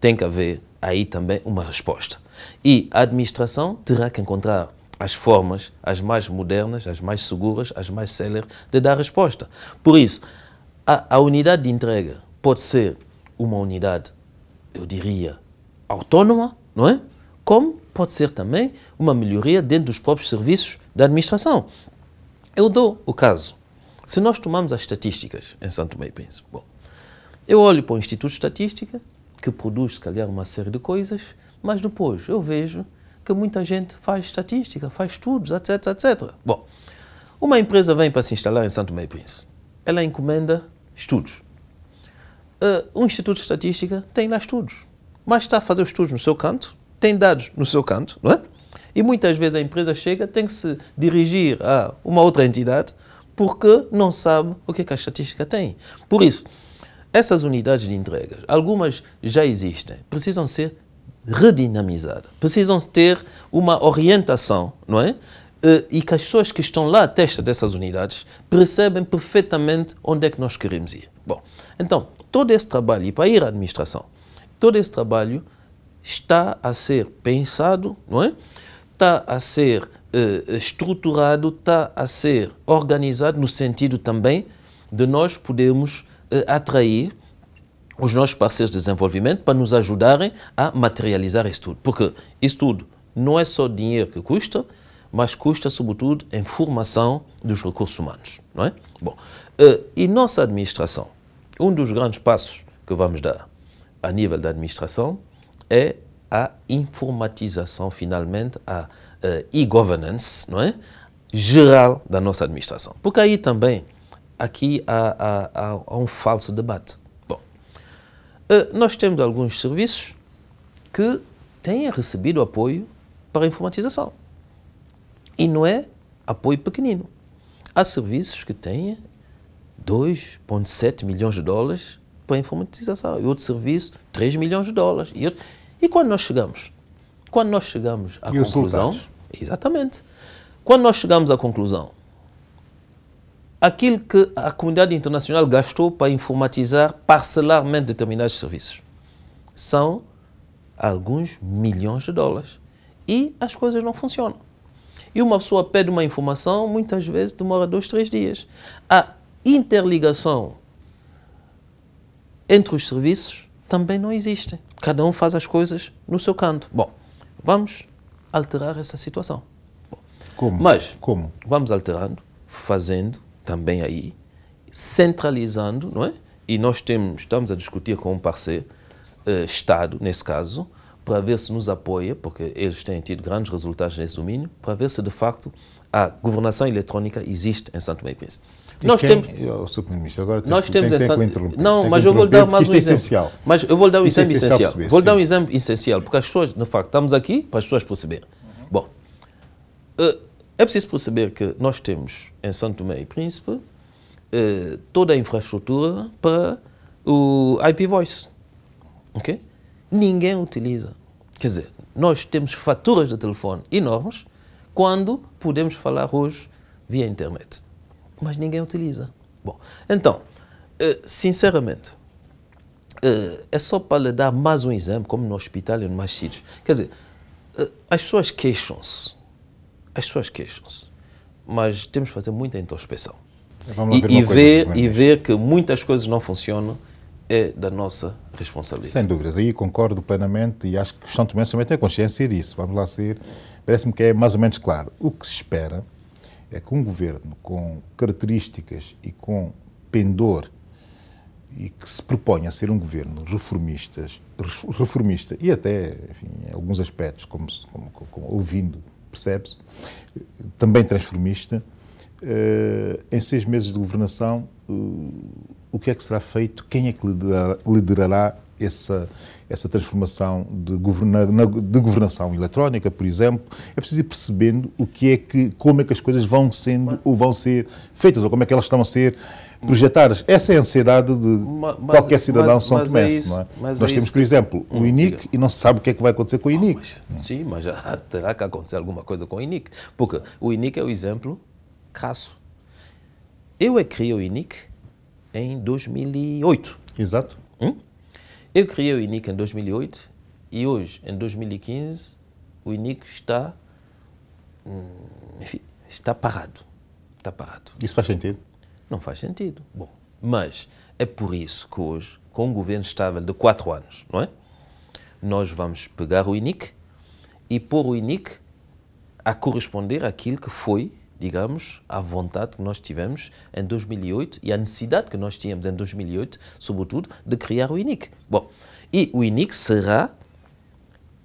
tem que haver aí também uma resposta. E a administração terá que encontrar as formas, as mais modernas, as mais seguras, as mais céleres de dar resposta. Por isso, a, a unidade de entrega pode ser uma unidade, eu diria, autónoma, não é? Como pode ser também uma melhoria dentro dos próprios serviços da administração. Eu dou o caso se nós tomamos as estatísticas em Santo Meio Príncipe, bom, eu olho para o Instituto de Estatística, que produz, se calhar, uma série de coisas, mas depois eu vejo que muita gente faz estatística, faz estudos, etc, etc. Bom, uma empresa vem para se instalar em Santo Meio Príncipe. Ela encomenda estudos. Uh, Instituto de Estatística tem lá estudos, mas está a fazer os estudos no seu canto, tem dados no seu canto, não é? E muitas vezes a empresa chega, tem que se dirigir a uma outra entidade porque não sabe o que, é que a estatística tem. Por isso, essas unidades de entregas, algumas já existem, precisam ser redinamizadas, precisam ter uma orientação, não é? Eh, e que as pessoas que estão lá à testa dessas unidades percebem perfeitamente onde é que nós queremos ir. Bom, então, todo esse trabalho, e para ir à administração, todo esse trabalho está a ser pensado, não é? Está a ser eh, eh, estruturado, está a ser organizado no sentido também de nós podermos eh, atrair os nossos parceiros de desenvolvimento para nos ajudarem a materializar isso tudo. Porque isso tudo não é só dinheiro que custa, mas custa sobretudo em formação dos recursos humanos, não é? Bom, e nossa administração, um dos grandes passos que vamos dar a nível da administração é a informatização, finalmente, a uh, eh, e governance não é? geral da nossa administração. Porque aí também aqui há, há, há, há um falso debate. Bom, uh, nós temos alguns serviços que têm recebido apoio para a informatização. E não é apoio pequenino. Há serviços que têm 2,7 milhões de dólares para a informatização, e outro serviço 3 milhões de dólares. E, outro... e quando nós chegamos? Quando nós chegamos à e conclusão, Exatamente. Quando nós chegamos à conclusão, aquilo que a comunidade internacional gastou para informatizar parcelarmente determinados serviços são alguns milhões de dólares e as coisas não funcionam. E uma pessoa pede uma informação, muitas vezes demora dois, três dias. A interligação entre os serviços também não existe. Cada um faz as coisas no seu canto. Bom, vamos alterar essa situação. Como? Mas Como? vamos alterando, fazendo também aí, centralizando, não é? E nós temos, estamos a discutir com um parceiro, eh, Estado, nesse caso, para ver se nos apoia, porque eles têm tido grandes resultados nesse domínio, para ver se de facto a governação eletrónica existe em Santo Meio Príncipe. E nós quem, temos, eu, é Sr. Ministro, agora nós tem, temos tem, tem não, mas eu vou dar mais um é exemplo. Mas eu vou dar um é exemplo é essencial. essencial. vou sim. dar um exemplo essencial porque as pessoas, no facto, estamos aqui para as pessoas perceberem. Uhum. Bom, eh, é preciso perceber que nós temos em Santo Tomé e Príncipe eh, toda a infraestrutura para o IP Voice, ok? ninguém utiliza. Quer dizer, nós temos faturas de telefone enormes quando podemos falar hoje via internet. Mas ninguém utiliza. Bom, então, eh, sinceramente, eh, é só para lhe dar mais um exemplo, como no hospital e em mais sítios. Quer dizer, eh, as pessoas queixam-se. As pessoas queixam-se. Mas temos que fazer muita introspeção. E, e, ver, e ver que muitas coisas não funcionam é da nossa responsabilidade. Sem dúvidas, aí concordo plenamente e acho que os São Tomé também tem consciência disso. Vamos lá ser, parece-me que é mais ou menos claro. O que se espera é que um governo com características e com pendor e que se proponha a ser um governo reformista, reformista e até, enfim, em alguns aspectos, como, como, como ouvindo, percebe-se, também transformista, eh, em seis meses de governação eh, o que é que será feito, quem é que liderará essa, essa transformação de, governa, de governação eletrónica, por exemplo, é preciso ir percebendo o que é que, como é que as coisas vão sendo mas, ou vão ser feitas, ou como é que elas estão a ser projetadas. Essa é a ansiedade de mas, qualquer cidadão mas, são é mas é isso, não é? Nós é temos, por exemplo, o hum, INIC e não se sabe o que é que vai acontecer com o ah, INIC. sim, mas já terá que acontecer alguma coisa com o INIC, porque o INIC é o exemplo caso. Eu é que criei o INIC em 2008. Exato. Hum? Eu criei o INIC em 2008 e hoje, em 2015, o INIC está, hum, enfim, está parado. Está parado. Isso faz sentido? Não faz sentido. Bom, mas é por isso que hoje, com um governo estável de 4 anos, não é? Nós vamos pegar o INIC e pôr o INIC a corresponder àquilo que foi digamos, à vontade que nós tivemos em 2008 e à necessidade que nós tínhamos em 2008, sobretudo, de criar o INIC. Bom, e o INIC será,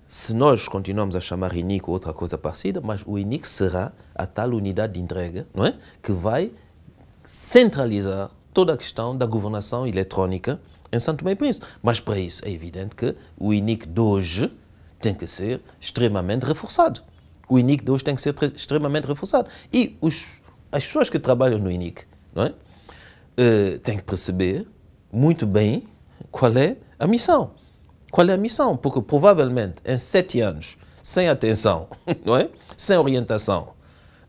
se nós continuamos a chamar INIC ou outra coisa parecida, mas o INIC será a tal unidade de entrega, não é? Que vai centralizar toda a questão da governação eletrónica em Santo Tomé e Príncipe. Mas para isso é evidente que o INIC de hoje tem que ser extremamente reforçado o INIC de hoje tem que ser extremamente reforçado. E os, as pessoas que trabalham no INIC não é? Uh, têm que perceber muito bem qual é a missão. Qual é a missão? Porque provavelmente em sete anos, sem atenção, não é? sem orientação,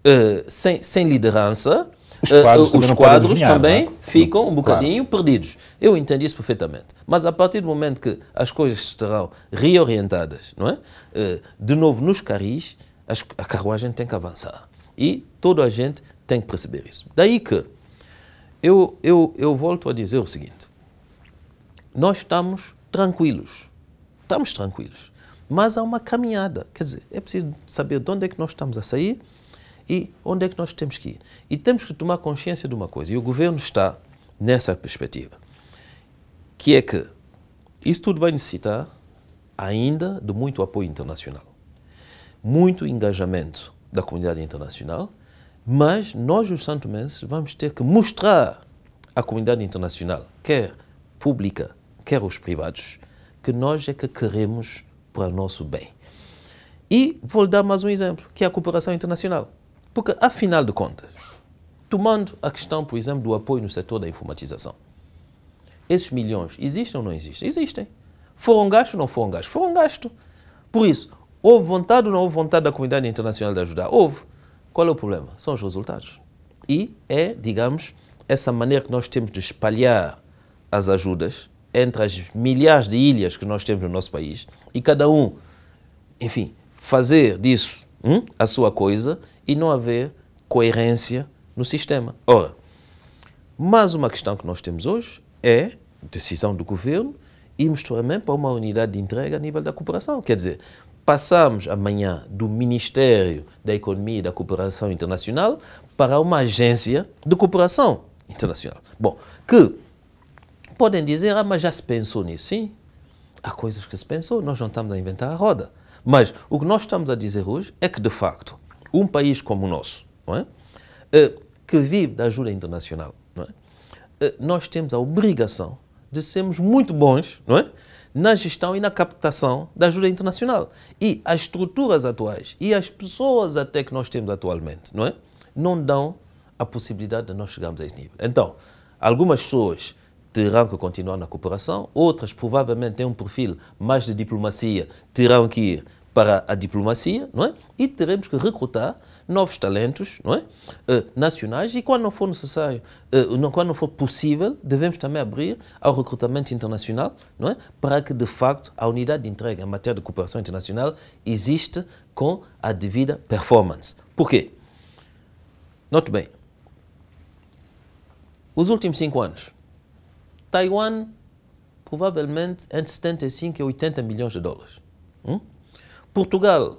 uh, sem, sem liderança, os eh, quadros, uh, os também, quadros adivinhar, é? também é? ficam um bocadinho claro. perdidos. Eu entendi isso perfeitamente. Mas a partir do momento que as coisas estarão reorientadas, não é? Uh, de novo nos carris a carruagem tem que avançar. E toda a gente tem que perceber isso. Daí que eu, eu, eu volto a dizer o seguinte: nós estamos tranquilos. Estamos tranquilos. Mas há uma caminhada. Quer dizer, é preciso saber de onde é que nós estamos a sair e onde é que nós temos que ir. E temos que tomar consciência de uma coisa, e o governo está nessa perspectiva, que é que isso tudo vai necessitar ainda de muito apoio internacional muito engajamento da comunidade internacional, mas nós, os santomenses, vamos ter que mostrar à comunidade internacional, quer pública, quer os privados, que nós é que queremos para o nosso bem. E vou dar mais um exemplo, que é a cooperação internacional. Porque, afinal de contas, tomando a questão, por exemplo, do apoio no setor da informatização, esses milhões existem ou não existem? Existem. Foram gastos ou não foram gastos? Foram gastos. Por isso, Houve vontade ou não houve vontade da comunidade internacional de ajudar? Houve. Qual é o problema? São os resultados. E é, digamos, essa maneira que nós temos de espalhar as ajudas entre as milhares de ilhas que nós temos no nosso país e cada um, enfim, fazer disso hum, a sua coisa e não haver coerência no sistema. Ora, mais uma questão que nós temos hoje é decisão do governo irmos também para uma unidade de entrega a nível da cooperação. Quer dizer, passamos amanhã do Ministério da Economia e da Cooperação Internacional para uma agência de cooperação internacional. Bom, que podem dizer, ah, mas já se pensou nisso? Sim, há coisas que se pensou, nós não estamos a inventar a roda. Mas o que nós estamos a dizer hoje é que, de facto, um país como o nosso, É, eh, que vive da ajuda internacional, é? Eh, nós temos a obrigação de sermos muito bons, não é? na gestão e na captação da ajuda internacional. E as estruturas atuais e as pessoas até que nós temos atualmente, não é? Não dão a possibilidade de nós chegarmos a esse nível. Então, algumas pessoas terão que continuar na cooperação, outras provavelmente têm um perfil mais de diplomacia, terão que ir para a diplomacia, não é? E teremos que recrutar novos talentos não é? Uh, nacionais e, quando não for necessário, uh, não, quando não for possível, devemos também abrir ao recrutamento internacional não é? para que, de facto, a unidade de entrega em matéria de cooperação internacional exista com a devida performance. Por quê? Note bem, os últimos cinco anos, Taiwan, provavelmente entre 75 e 80 milhões de dólares. Hum? Portugal,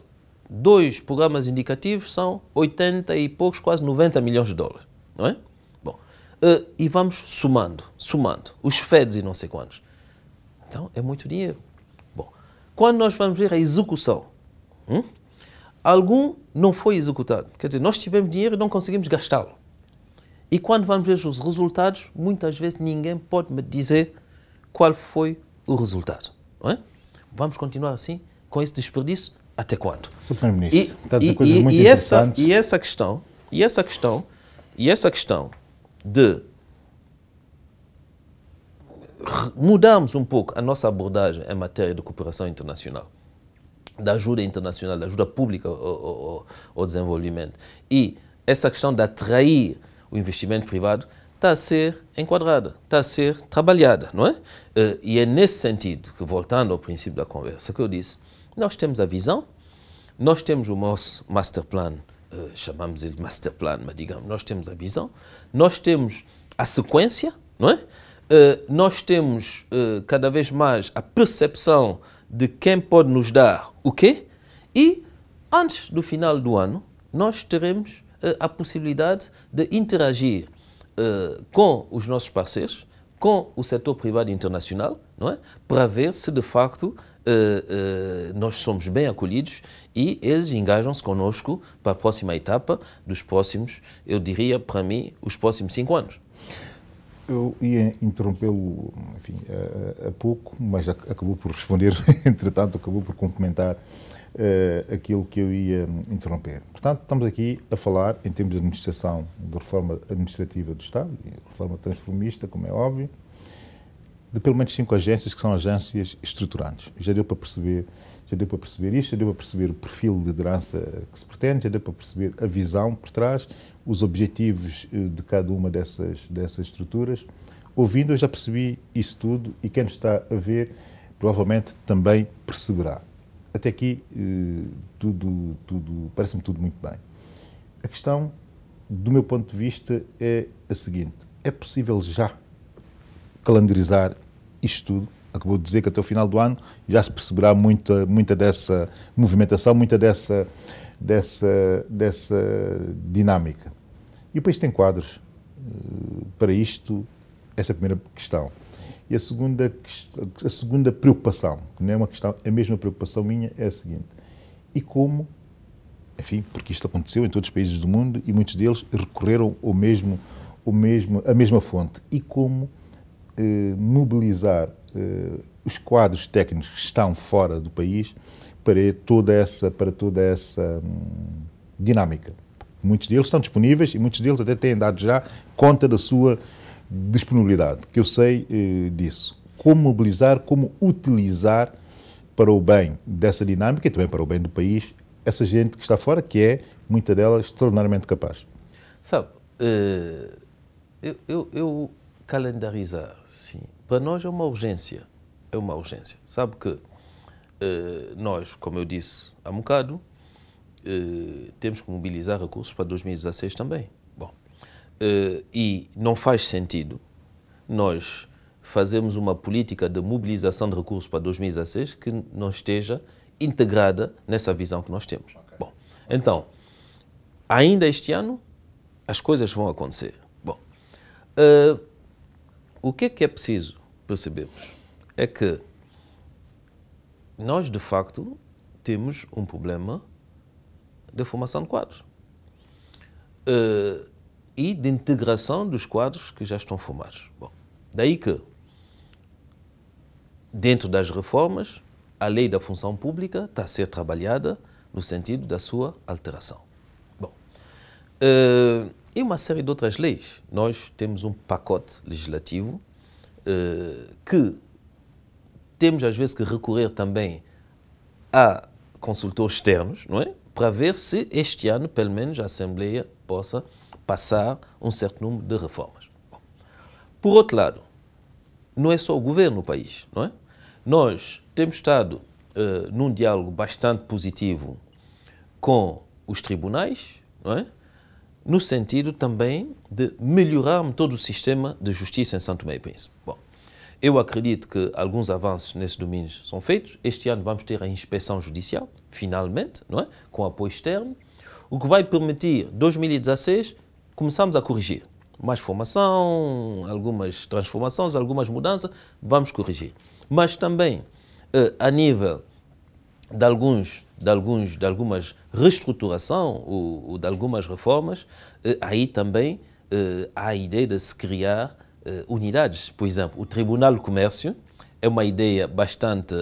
dois programas indicativos são 80 e poucos, quase 90 milhões de dólares, não é? Bom, uh, e vamos somando, somando, os FEDs e não sei quantos. Então, é muito dinheiro. Bom, quando nós vamos ver a execução, hum? algum não foi executado. Quer dizer, nós tivemos dinheiro e não conseguimos gastá-lo. E quando vamos ver os resultados, muitas vezes ninguém pode me dizer qual foi o resultado. É? Vamos continuar assim, com esse desperdício, até quando? Primeiro-Ministro, e, e, e, essa, e essa questão, e essa questão, e essa questão de mudamos um pouco a nossa abordagem em matéria de cooperação internacional, da ajuda internacional, da ajuda pública ao, ao, ao desenvolvimento e essa questão de atrair o investimento privado está a ser enquadrada, está a ser trabalhada, não é? Eh, e é nesse sentido que, voltando ao princípio da conversa que eu disse, nós temos a visão, nós temos o nosso master plan, eh, chamamos ele master plan, mas digamos, nós temos a visão, nós temos a sequência, não é? Eh, nós temos cada vez mais a percepção de quem pode nos dar o quê e antes do final do ano nós teremos a possibilidade de interagir eh, com os nossos parceiros, com o setor privado internacional, não é? para ver se de facto Uh, uh, nós somos bem acolhidos e eles engajam-se conosco para a próxima etapa dos próximos, eu diria, para mim, os próximos cinco anos. Eu ia interrompê-lo, há pouco, mas acabou por responder, entretanto, acabou por complementar uh, aquilo que eu ia interromper. Portanto, estamos aqui a falar, em termos de administração, de reforma administrativa do Estado, reforma transformista, como é óbvio, de pelo menos cinco agências que são agências estruturantes. Já deu para perceber, já deu para perceber isto, já deu para perceber o perfil de liderança que se pretende, já deu para perceber a visão por trás, os objetivos eh, de cada uma dessas dessas estruturas. Ouvindo, eu já percebi isso tudo e quem está a ver provavelmente também perceberá até aqui eh, tudo, tudo parece-me tudo muito bem. A questão, do meu ponto de vista, é a seguinte: é possível já calendarizar isto tudo? Acabou de dizer que até o final do ano já se perceberá muita, muita dessa movimentação, muita dessa, dessa, dessa dinâmica. E o país tem quadros eh, para isto? Essa é a primeira questão. E a segunda, a segunda preocupação, que não é uma questão, a mesma preocupação minha é a seguinte: e como, enfim, porque isto aconteceu em todos os países do mundo e muitos deles recorreram ao mesmo, ao mesmo, à mesma fonte, e como eh, mobilizar eh, os quadros técnicos que estão fora do país para toda essa, para toda essa hum, dinâmica. Muitos deles estão disponíveis e muitos deles até têm dado já conta da sua disponibilidade, que eu sei eh, disso. Como mobilizar, como utilizar para o bem dessa dinâmica e também para o bem do país essa gente que está fora, que é, muita dela, extraordinariamente capaz. Sabe, eh, eu, eu, eu, calendarizar, sim, para nós é uma urgência. É uma urgência. Sabe que eh, nós, como eu disse há um bocado, eh, temos que mobilizar recursos para 2016 também. Uh, e não faz sentido nós fazermos uma política de mobilização de recursos para 2016 que não esteja integrada nessa visão que nós temos. Okay. Bom, okay. então, ainda este ano as coisas vão acontecer. Bom, uh, o que é que é preciso percebermos? É que nós, de facto, temos um problema de formação de quadros. Uh, e de integração dos quadros que já estão formados. Bom, daí que, dentro das reformas, a lei da função pública está a ser trabalhada no sentido da sua alteração. Bom, uh, e uma série de outras leis. Nós temos um pacote legislativo uh, que temos às vezes que recorrer também a consultores externos, não é? Para ver se este ano, pelo menos, a Assembleia possa passar um certo número de reformas. Bom, por outro lado, não é só o governo no país, não é? Nós temos estado uh, num diálogo bastante positivo com os tribunais, não é? no sentido também de melhorar todo o sistema de justiça em Santo Tomé Príncipe. Bom, eu acredito que alguns avanços nesse domínio são feitos. Este ano vamos ter a inspeção judicial, finalmente, não é? com apoio externo, o que vai permitir, 2016, começamos a corrigir. Mais formação, algumas transformações, algumas mudanças, vamos corrigir. Mas também, eh, a nível de, alguns, de, alguns, de algumas reestruturação ou, ou de algumas reformas, eh, aí também eh, há a ideia de se criar unidades. Por exemplo, o Tribunal do Comércio é uma ideia bastante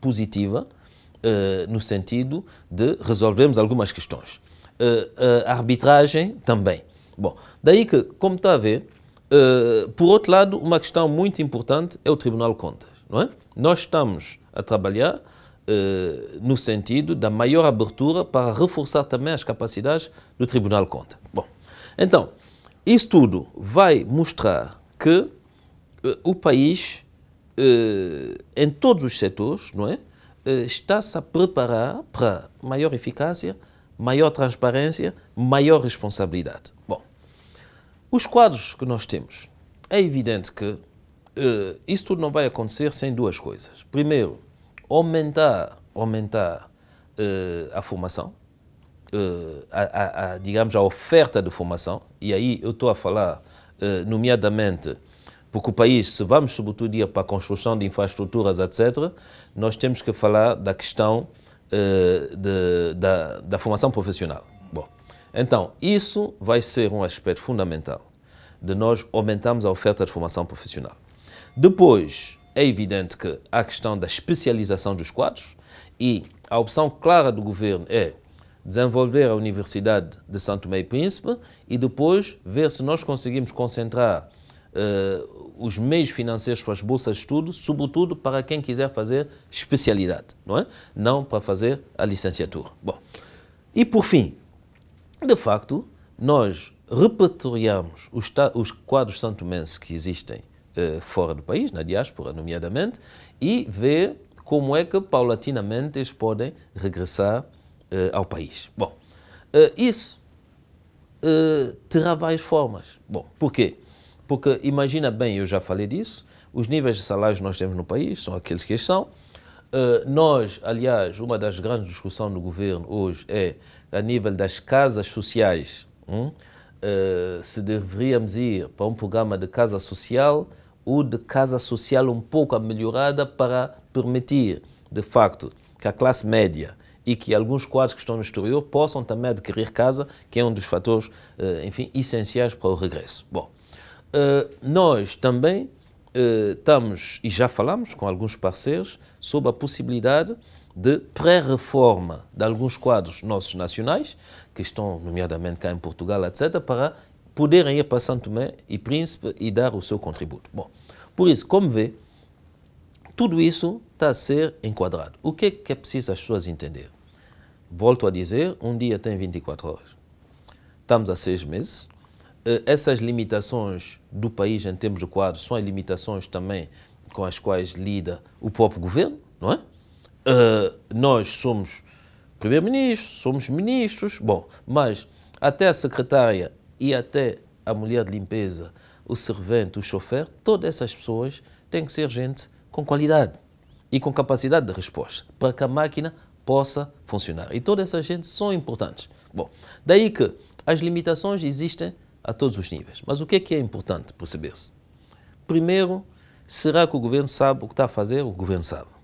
positiva, no sentido de resolvermos algumas questões. a arbitragem também. Bom, daí que, como está a ver, uh, por outro lado, uma questão muito importante é o Tribunal de Contas, não é? Nós estamos a trabalhar uh, no sentido da maior abertura para reforçar também as capacidades do Tribunal de Contas. Bom, então, isso tudo vai mostrar que uh, o país, em todos os setores, não é? Está-se a preparar para maior eficácia, maior transparência, maior responsabilidade. Os quadros que nós temos, é evidente que uh, isso tudo não vai acontecer sem duas coisas. Primeiro, aumentar, aumentar uh, a formação, uh, a, a, a, digamos, a oferta de formação, e aí eu estou a falar, nomeadamente, porque o país, se vamos sobretudo ir para a construção de infraestruturas, etc., nós temos que falar da questão de, da, da formação profissional. Então, isso vai ser um aspecto fundamental de nós aumentarmos a oferta de formação profissional. Depois, é evidente que a questão da especialização dos quadros e a opção clara do governo é desenvolver a Universidade de Santo Tomé e Príncipe e depois ver se nós conseguimos concentrar uh, os meios financeiros para as bolsas de estudo, sobretudo para quem quiser fazer especialidade, não é? Não para fazer a licenciatura. Bom, e por fim, de facto, nós repatriamos os, os quadros santomenses que existem eh, fora do país, na diáspora nomeadamente, e ver como é que paulatinamente eles podem regressar eh, ao país. Bom, eh, isso eh, terá várias formas. Bom, porquê? Porque imagina bem, eu já falei disso, os níveis de salários que nós temos no país são aqueles que eles são. Eh, nós, aliás, uma das grandes discussões do governo hoje é a nível das casas sociais. Hum? Uh, se deveríamos ir para um programa de casa social ou de casa social um pouco melhorada para permitir, de facto, que a classe média e que alguns quadros que estão no exterior possam também adquirir casa, que é um dos fatores, uh, enfim, essenciais para o regresso. Bom, uh, nós também estamos, e já falamos com alguns parceiros, sobre a possibilidade de pré-reforma de alguns quadros nossos nacionais, que estão, nomeadamente cá em Portugal, etc., para poderem ir para Santo Tomé e Príncipe e dar o seu contributo. Bom, por isso, como vê, tudo isso está a ser enquadrado. O que é que é preciso as pessoas entender Volto a dizer, um dia tem 24 horas. Estamos a seis meses. Eh, essas limitações do país em termos de quadros são as limitações também com as quais lida o próprio governo, não é? uh, nós somos primeiro-ministro, somos ministros, bom, mas até a secretária e até a mulher de limpeza, o servente, o chofer, todas essas pessoas têm que ser gente com qualidade e com capacidade de resposta para que a máquina possa funcionar. E todas essas gente são importantes. Bom, daí que as limitações existem a todos os níveis. Mas o que é que é importante perceber-se? Primeiro, será que o governo sabe o que está a fazer? O governo sabe.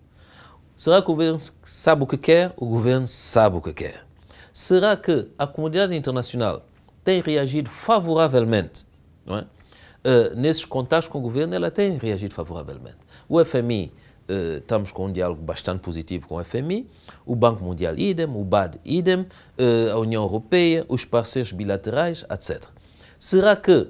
Será que o governo sabe o que quer? O governo sabe o que quer. Será que a comunidade internacional tem reagido favoravelmente? Não é? uh, nesses contatos com o governo, ela tem reagido favoravelmente. O FMI, uh, eh, estamos com um diálogo bastante positivo com o FMI, o Banco Mundial, idem, o BAD, idem, uh, a União Europeia, os parceiros bilaterais, etc. Será que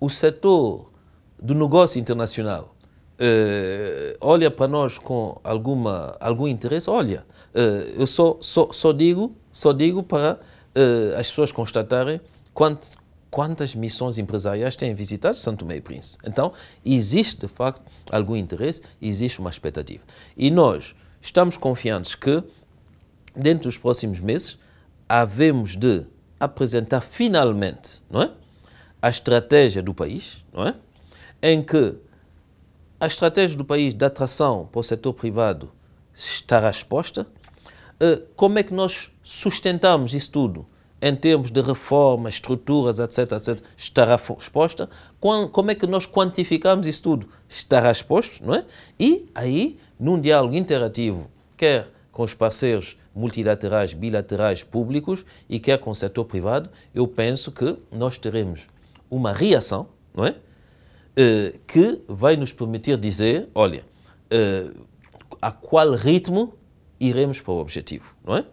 o setor do negócio internacional uh, olha para nós com alguma, algum interesse, olha, uh, eu só, só, só, digo, só digo para uh, as pessoas constatarem quant, quantas missões empresariais têm visitado Santo Meio Príncipe. Então, existe de facto algum interesse, existe uma expectativa. E nós estamos confiantes que, dentro dos próximos meses, havemos de apresentar finalmente não é? a estratégia do país, não é? em que a estratégia do país de atração para o setor privado estará exposta? Eh, como é que nós sustentamos isso tudo? Em termos de reformas, estruturas, etc, etc, estará exposta? Como é que nós quantificamos isso tudo? Estará exposto, não é? E aí, num diálogo interativo, quer com os parceiros multilaterais, bilaterais, públicos e quer com o setor privado, eu penso que nós teremos uma reação, não é? Eh, que vai nos permitir dizer, olha, eh, a qual ritmo iremos para o objetivo, não é?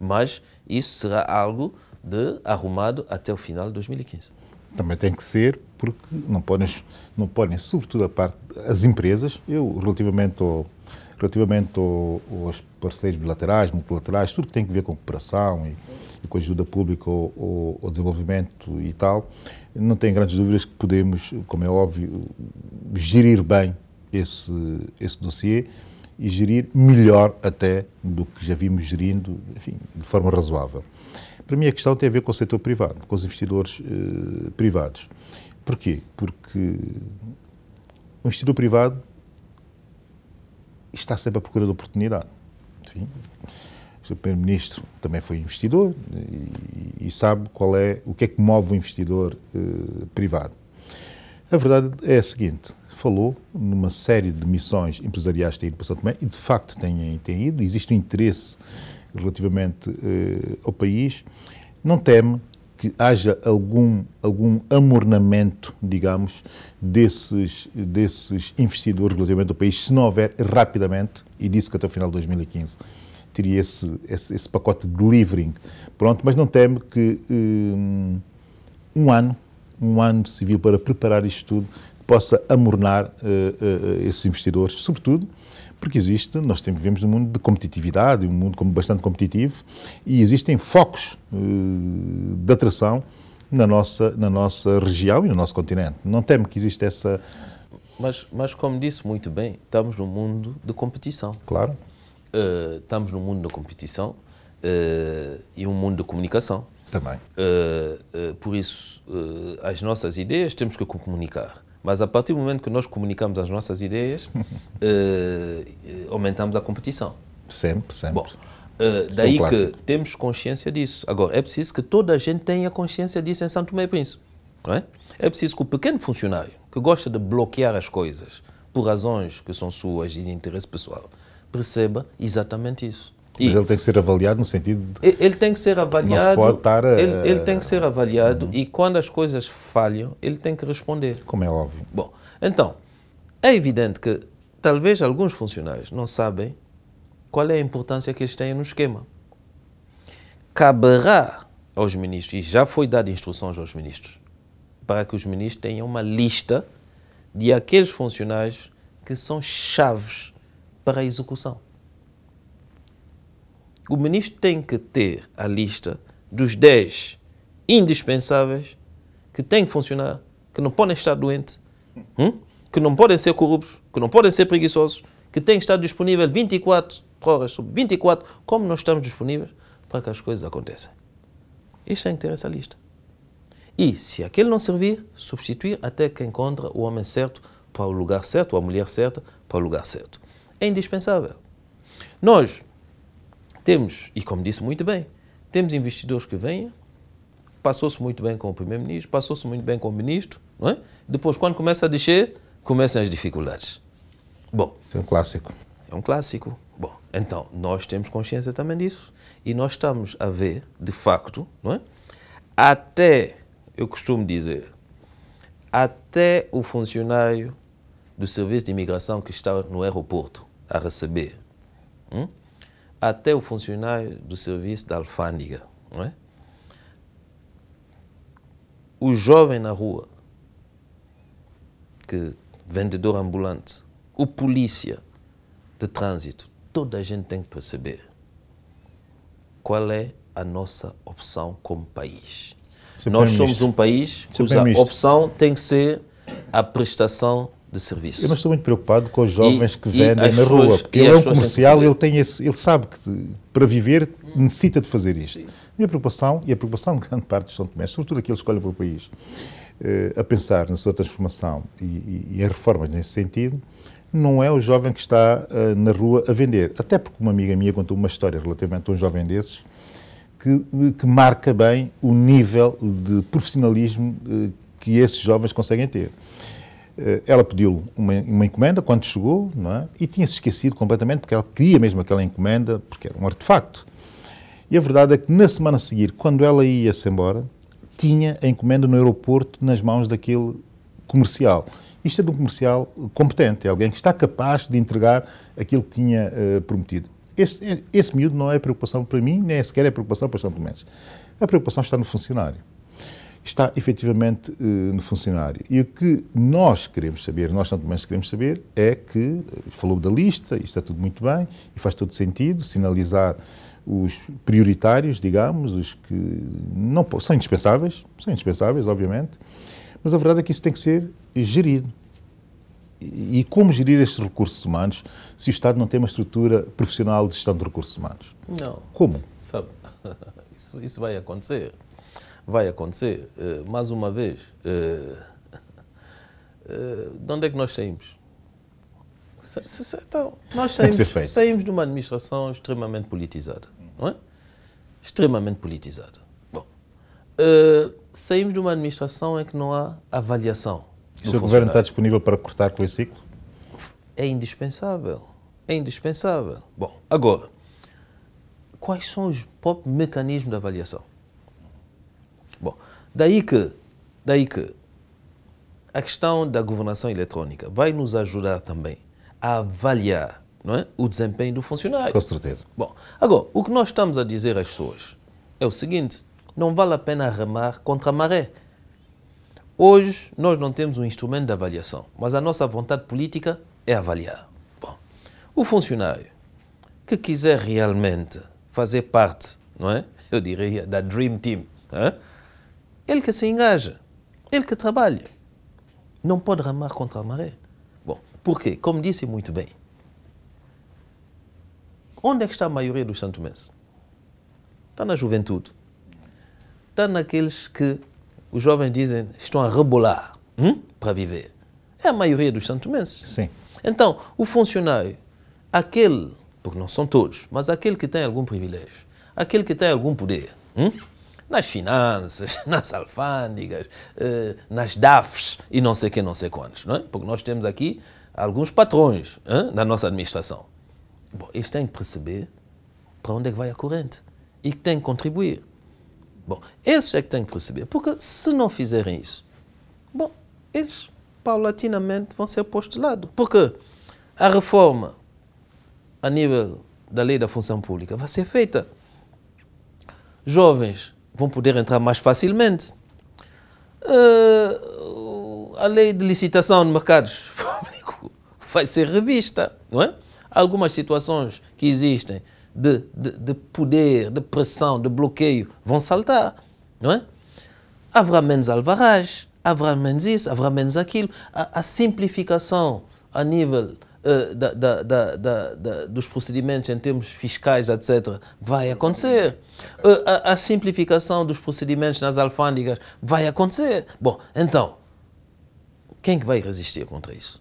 Mas isso será algo de arrumado até o final de 2015. Também tem que ser, porque não podem, não podem sobretudo a parte, as empresas, eu relativamente, ao, relativamente ao, aos parceiros bilaterais, multilaterais, tudo que tem a ver com cooperação e com ajuda pública ou o desenvolvimento e tal, não tenho grandes dúvidas que podemos, como é óbvio, gerir bem esse, esse dossiê e gerir melhor até do que já vimos gerindo, enfim, de forma razoável. Para mim, a questão tem a ver com o setor privado, com os investidores eh, privados. Porquê? Porque o investidor privado está sempre à procura de oportunidade. Enfim, o Primeiro-Ministro também foi investidor e, e, sabe qual é, o que é que move o investidor eh, privado. A verdade é a seguinte, falou numa série de missões empresariais que têm ido para São Tomé e de facto têm, têm ido, existe um interesse relativamente eh, ao país, não teme que haja algum, algum amornamento, digamos, desses, desses investidores relativamente ao país, se não houver rapidamente, e disse que até o final de 2015 teria esse, esse, esse pacote de delivering pronto, mas não temo que um, eh, um ano, um ano civil para preparar isto tudo, possa amornar uh, uh, esses investidores, sobretudo porque existe, nós temos, vivemos num mundo de competitividade, um mundo bastante competitivo, e existem focos uh, de atração na nossa, na nossa região e no nosso continente. Não temo que exista essa... Mas, mas, como disse muito bem, estamos num mundo de competição. Claro uh, estamos num mundo da competição uh, e um mundo da comunicação. Também. Uh, por isso, as nossas ideias temos que comunicar. Mas a partir do momento que nós comunicamos as nossas ideias, aumentamos a competição. Sempre, sempre. Bom, é daí que temos consciência disso. Agora, é preciso que toda a gente tenha consciência disso em Santo Meio Príncipe, Príncipe. É? é? preciso que o pequeno funcionário, que gosta de bloquear as coisas por razões que são suas e de interesse pessoal, perceba exatamente isso. Mas ele tem que ser avaliado no sentido de. Ele tem que ser avaliado. Não se pode estar a... ele, ele tem que ser avaliado uhum. e quando as coisas falham, ele tem que responder. Como é óbvio. Bom, então, é evidente que talvez alguns funcionários não sabem qual é a importância que eles têm no esquema. Caberá aos ministros, e já foi dada instruções aos ministros, para que os ministros tenham uma lista de aqueles funcionários que são chaves para a execução. O ministro tem que ter a lista dos 10 indispensáveis que têm que funcionar, que não podem estar doentes, hum? que não podem ser corruptos, que não podem ser preguiçosos, que têm que estar disponíveis 24 horas sobre 24, como nós estamos disponíveis para que as coisas aconteçam. Isto tem que ter essa lista. E, se aquele não servir, substituir até que encontre o homem certo para o lugar certo, ou a mulher certa para o lugar certo é indispensável. Nós temos, e como disse muito bem, temos investidores que vêm, passou-se muito bem com o primeiro-ministro, passou-se muito bem com o ministro, não é? Depois, quando começa a descer, começam as dificuldades. Bom. É um clássico. É um clássico. Bom, então, nós temos consciência também disso. E nós estamos a ver, de facto, não é? Até, eu costumo dizer, até o funcionário do serviço de imigração que está no aeroporto a receber. Hum? Até o funcionário do serviço da alfândega. Não é? O jovem na rua, que vendedor ambulante, o polícia de trânsito, toda a gente tem que perceber qual é a nossa opção como país. Nós somos um país cuja opção tem que ser a prestação de serviço. Eu não estou muito preocupado com os jovens e, que vendem na rua, porque ele é um comercial, ele, tem esse, ele sabe que para viver necessita de fazer isto. A minha preocupação, e a preocupação de grande parte de São Tomé, sobretudo aqueles que olham para o país, uh, a pensar na sua transformação e, e, e, em reformas nesse sentido, não é o jovem que está uh, na rua a vender. Até porque uma amiga minha contou uma história relativamente a um jovem desses, que, que marca bem o nível de profissionalismo uh, que esses jovens conseguem ter. Eh, ela pediu uma, uma, encomenda quando chegou não é? e tinha-se esquecido completamente porque ela queria mesmo aquela encomenda porque era um artefacto. E a verdade é que na semana a seguir, quando ela ia-se embora, tinha a encomenda no aeroporto nas mãos daquele comercial. Isto é de um comercial competente, é alguém que está capaz de entregar aquilo que tinha uh, prometido. Esse, eh, esse miúdo não é preocupação para mim, nem sequer é preocupação para os São A preocupação está no funcionário está efetivamente uh, no funcionário. E o que nós queremos saber, nós tanto mais queremos saber, é que, eh, falou da lista, está tudo muito bem e faz todo sentido, sinalizar os prioritários, digamos, os que não são indispensáveis, são indispensáveis, obviamente, mas a verdade é que isso tem que ser gerido. E, e como gerir estes recursos humanos se o Estado não tem uma estrutura profissional de gestão de recursos humanos? Não. Como? Sabe, isso, isso vai acontecer vai acontecer. Uh, mais uma vez, uh, uh, de onde é que nós saímos? Se, se, então, nós saímos, saímos de uma administração extremamente politizada, não é? Extremamente politizada. Bom, saímos de uma administração em que não há avaliação. o seu governo está disponível para cortar com esse ciclo? É indispensável. É indispensável. Bom, agora, quais são os mecanismos de avaliação? Daí que, daí que a questão da governação eletrônica vai nos ajudar também a avaliar não é, o desempenho do funcionário. Com certeza. Bom, agora, o que nós estamos a dizer às pessoas é o seguinte: não vale a pena remar contra a maré. Hoje nós não temos um instrumento de avaliação, mas a nossa vontade política é avaliar. Bom, o funcionário que quiser realmente fazer parte, não é? Eu diria da Dream Team, é? Ele que se engaja, ele que trabalha. Não pode ramar contra a maré. Bom, porque, como disse muito bem, onde é que está a maioria dos santomenses? Está na juventude. Está naqueles que os jovens dizem estão a rebolar hum? para viver. É a maioria dos santomenses. Sim. Então, o funcionário, aquele, porque não são todos, mas aquele que tem algum privilégio, aquele que tem algum poder, hum? nas finanças, nas alfândegas, eh, nas DAFs e não sei quem, não sei quantos, não é? Porque nós temos aqui alguns patrões hein, na nossa administração. Bom, eles têm que perceber para onde é que vai a corrente e que têm que contribuir. Bom, esses é que têm que perceber, porque se não fizerem isso, bom, eles paulatinamente vão ser postos de lado. Porque a reforma a nível da lei da função pública vai ser feita. Jovens vão poder entrar mais facilmente. Uh, a lei de licitação de mercados públicos vai ser revista, não é? Algumas situações que existem de, de, de, poder, de pressão, de bloqueio vão saltar, não é? Haverá menos alvarás, haverá menos isso, haverá menos aquilo. A, a simplificação a nível eh, da, da, da, dos procedimentos em termos fiscais, etc., vai acontecer. Uh, a, a, simplificação dos procedimentos nas alfândegas vai acontecer. Bom, então, quem que vai resistir contra isso?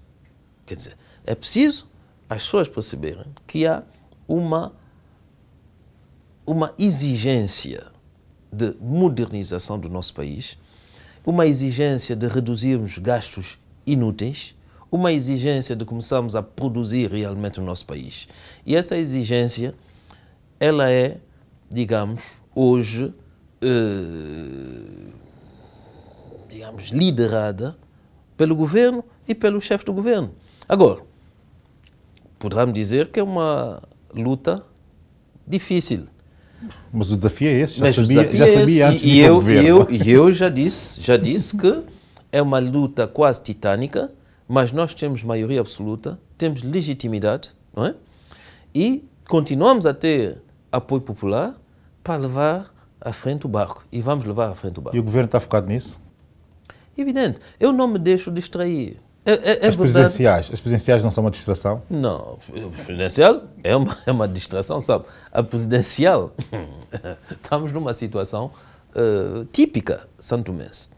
Quer dizer, é preciso as pessoas perceberem que há uma, uma exigência de modernização do nosso país, uma exigência de reduzirmos gastos inúteis, uma exigência de começarmos a produzir realmente no nosso país. E essa exigência, ela é, digamos, hoje, eh, digamos, liderada pelo governo e pelo chefe do governo. Agora, poderá me dizer que é uma luta difícil. Mas o desafio é esse, já Mas sabia, já é sabia antes e, eu, governo. E eu, eu já disse, já disse que é uma luta quase titânica, mas nós temos maioria absoluta, temos legitimidade, não é? E continuamos a ter apoio popular para levar à frente o barco. E vamos levar à frente o barco. E o governo está focado nisso? Evidente. Eu não me deixo distrair. É, é, é as, presidenciais, as presidenciais não são uma distração? Não, a presidencial é uma, é uma distração, sabe? A presidencial, estamos numa situação uh, típica Mês.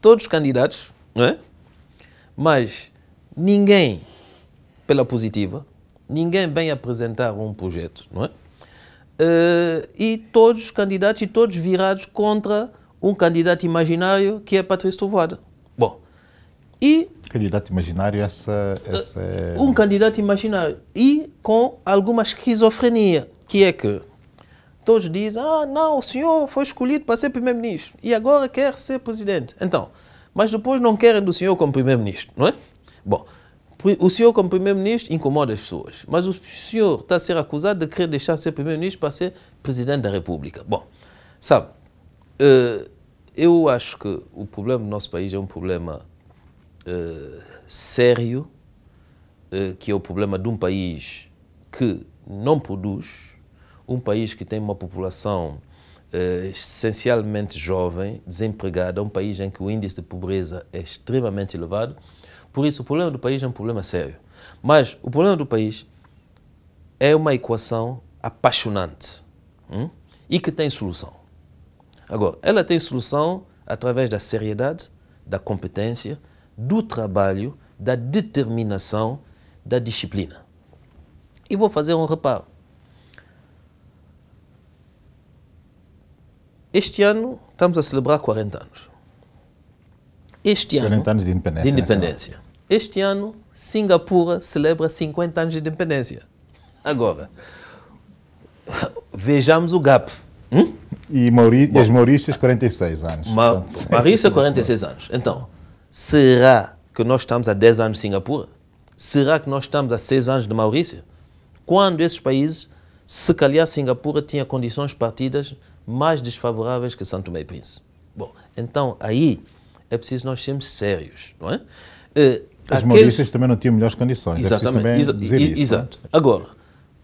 Todos os candidatos é? Mas ninguém, pela positiva, ninguém vem apresentar um projeto, não é? Uh, e todos os candidatos e todos virados contra um candidato imaginário que é Patrício Trovoada. Bom, e... Candidato imaginário, essa... essa é- eh, Um candidato imaginário e com alguma esquizofrenia, que é que todos dizem, ah, não, o senhor foi escolhido para ser primeiro-ministro e agora quer ser presidente. Então, mas depois não querem do senhor como primeiro-ministro, não é? Bom, o senhor como primeiro-ministro incomoda as pessoas, mas o senhor está a ser acusado de querer deixar de ser primeiro-ministro para ser presidente da República. Bom, sabe, eh, eu acho que o problema do nosso país é um problema eh, sério, eh, que é o problema de um país que não produz, um país que tem uma população eh, essencialmente jovem, desempregada, é um país em que o índice de pobreza é extremamente elevado. Por isso, o problema do país é um problema sério. Mas o problema do país é uma equação apaixonante hum? e que tem solução. Agora, ela tem solução através da seriedade, da competência, do trabalho, da determinação, da disciplina. E vou fazer um reparo. Este ano estamos a celebrar 40 anos. Este 40 ano. 40 anos de independência. De independência. Este ano, Singapura celebra 50 anos de independência. Agora, vejamos o gap. Hum? E, Mauri Bom, as Maurícias, 46 anos. Ma Portanto, Maurícia, 46 anos. Então, será que nós estamos a 10 anos de Singapura? Será que nós estamos a 6 anos de Maurícia? Quando esses países, se calhar Singapura tinha condições partidas mais desfavoráveis que Santo Tomé e Príncipe. Bom, então aí é preciso nós sermos sérios, não é? Uh, As aqueles... Maurícias também não tinham melhores condições. É Exatamente. É Exa dizer isso, é? exato. Não? Agora,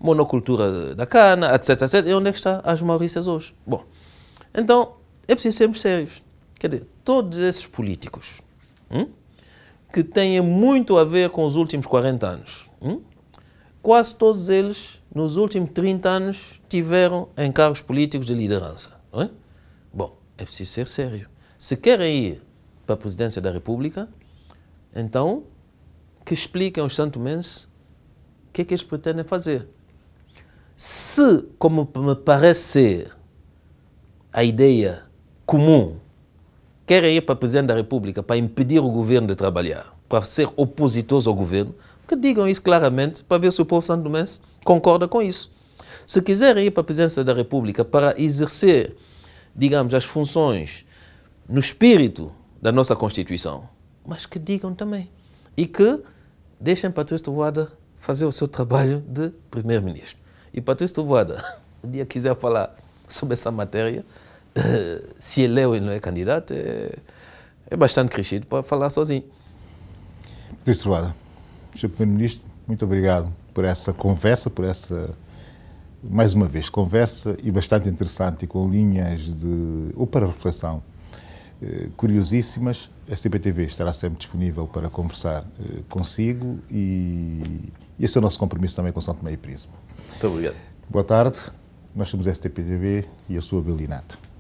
monocultura da cana, etc, etc. E onde é que está as Maurícias hoje? Bom, então é preciso sermos sérios. Quer dizer, todos esses políticos hum, que têm muito a ver com os últimos 40 anos, hum, quase todos eles nos últimos 30 anos tiveram em cargos políticos de liderança. É? Bom, é preciso ser sério. Se querem ir para a presidência da República, então que expliquem aos santomenses o que é que eles pretendem fazer. Se, como me parece ser a ideia comum, querem ir para a Presidência da República para impedir o governo de trabalhar, para ser opositores ao governo, que digam isso claramente para ver se o povo santomense concorda com isso. Se quiser ir para a presidência da República para exercer, digamos, as funções no espírito da nossa Constituição, mas que digam também e que deixem Patrício Tovoada fazer o seu trabalho de primeiro-ministro. E Patrício Tovoada, um dia quiser falar sobre essa matéria, eh, se ele é ou não é candidato, é, é bastante crescido para falar sozinho. Patrício Tovoada, Sr. Primeiro-Ministro, muito obrigado por essa conversa, por essa, mais uma vez, conversa e bastante interessante e com linhas de, ou para reflexão eh, curiosíssimas. A CPTV estará sempre disponível para conversar eh, consigo e esse é o nosso compromisso também com São Tomé e Príncipe. Muito obrigado. Boa tarde. Nós somos a STPTV e eu sou Belinato.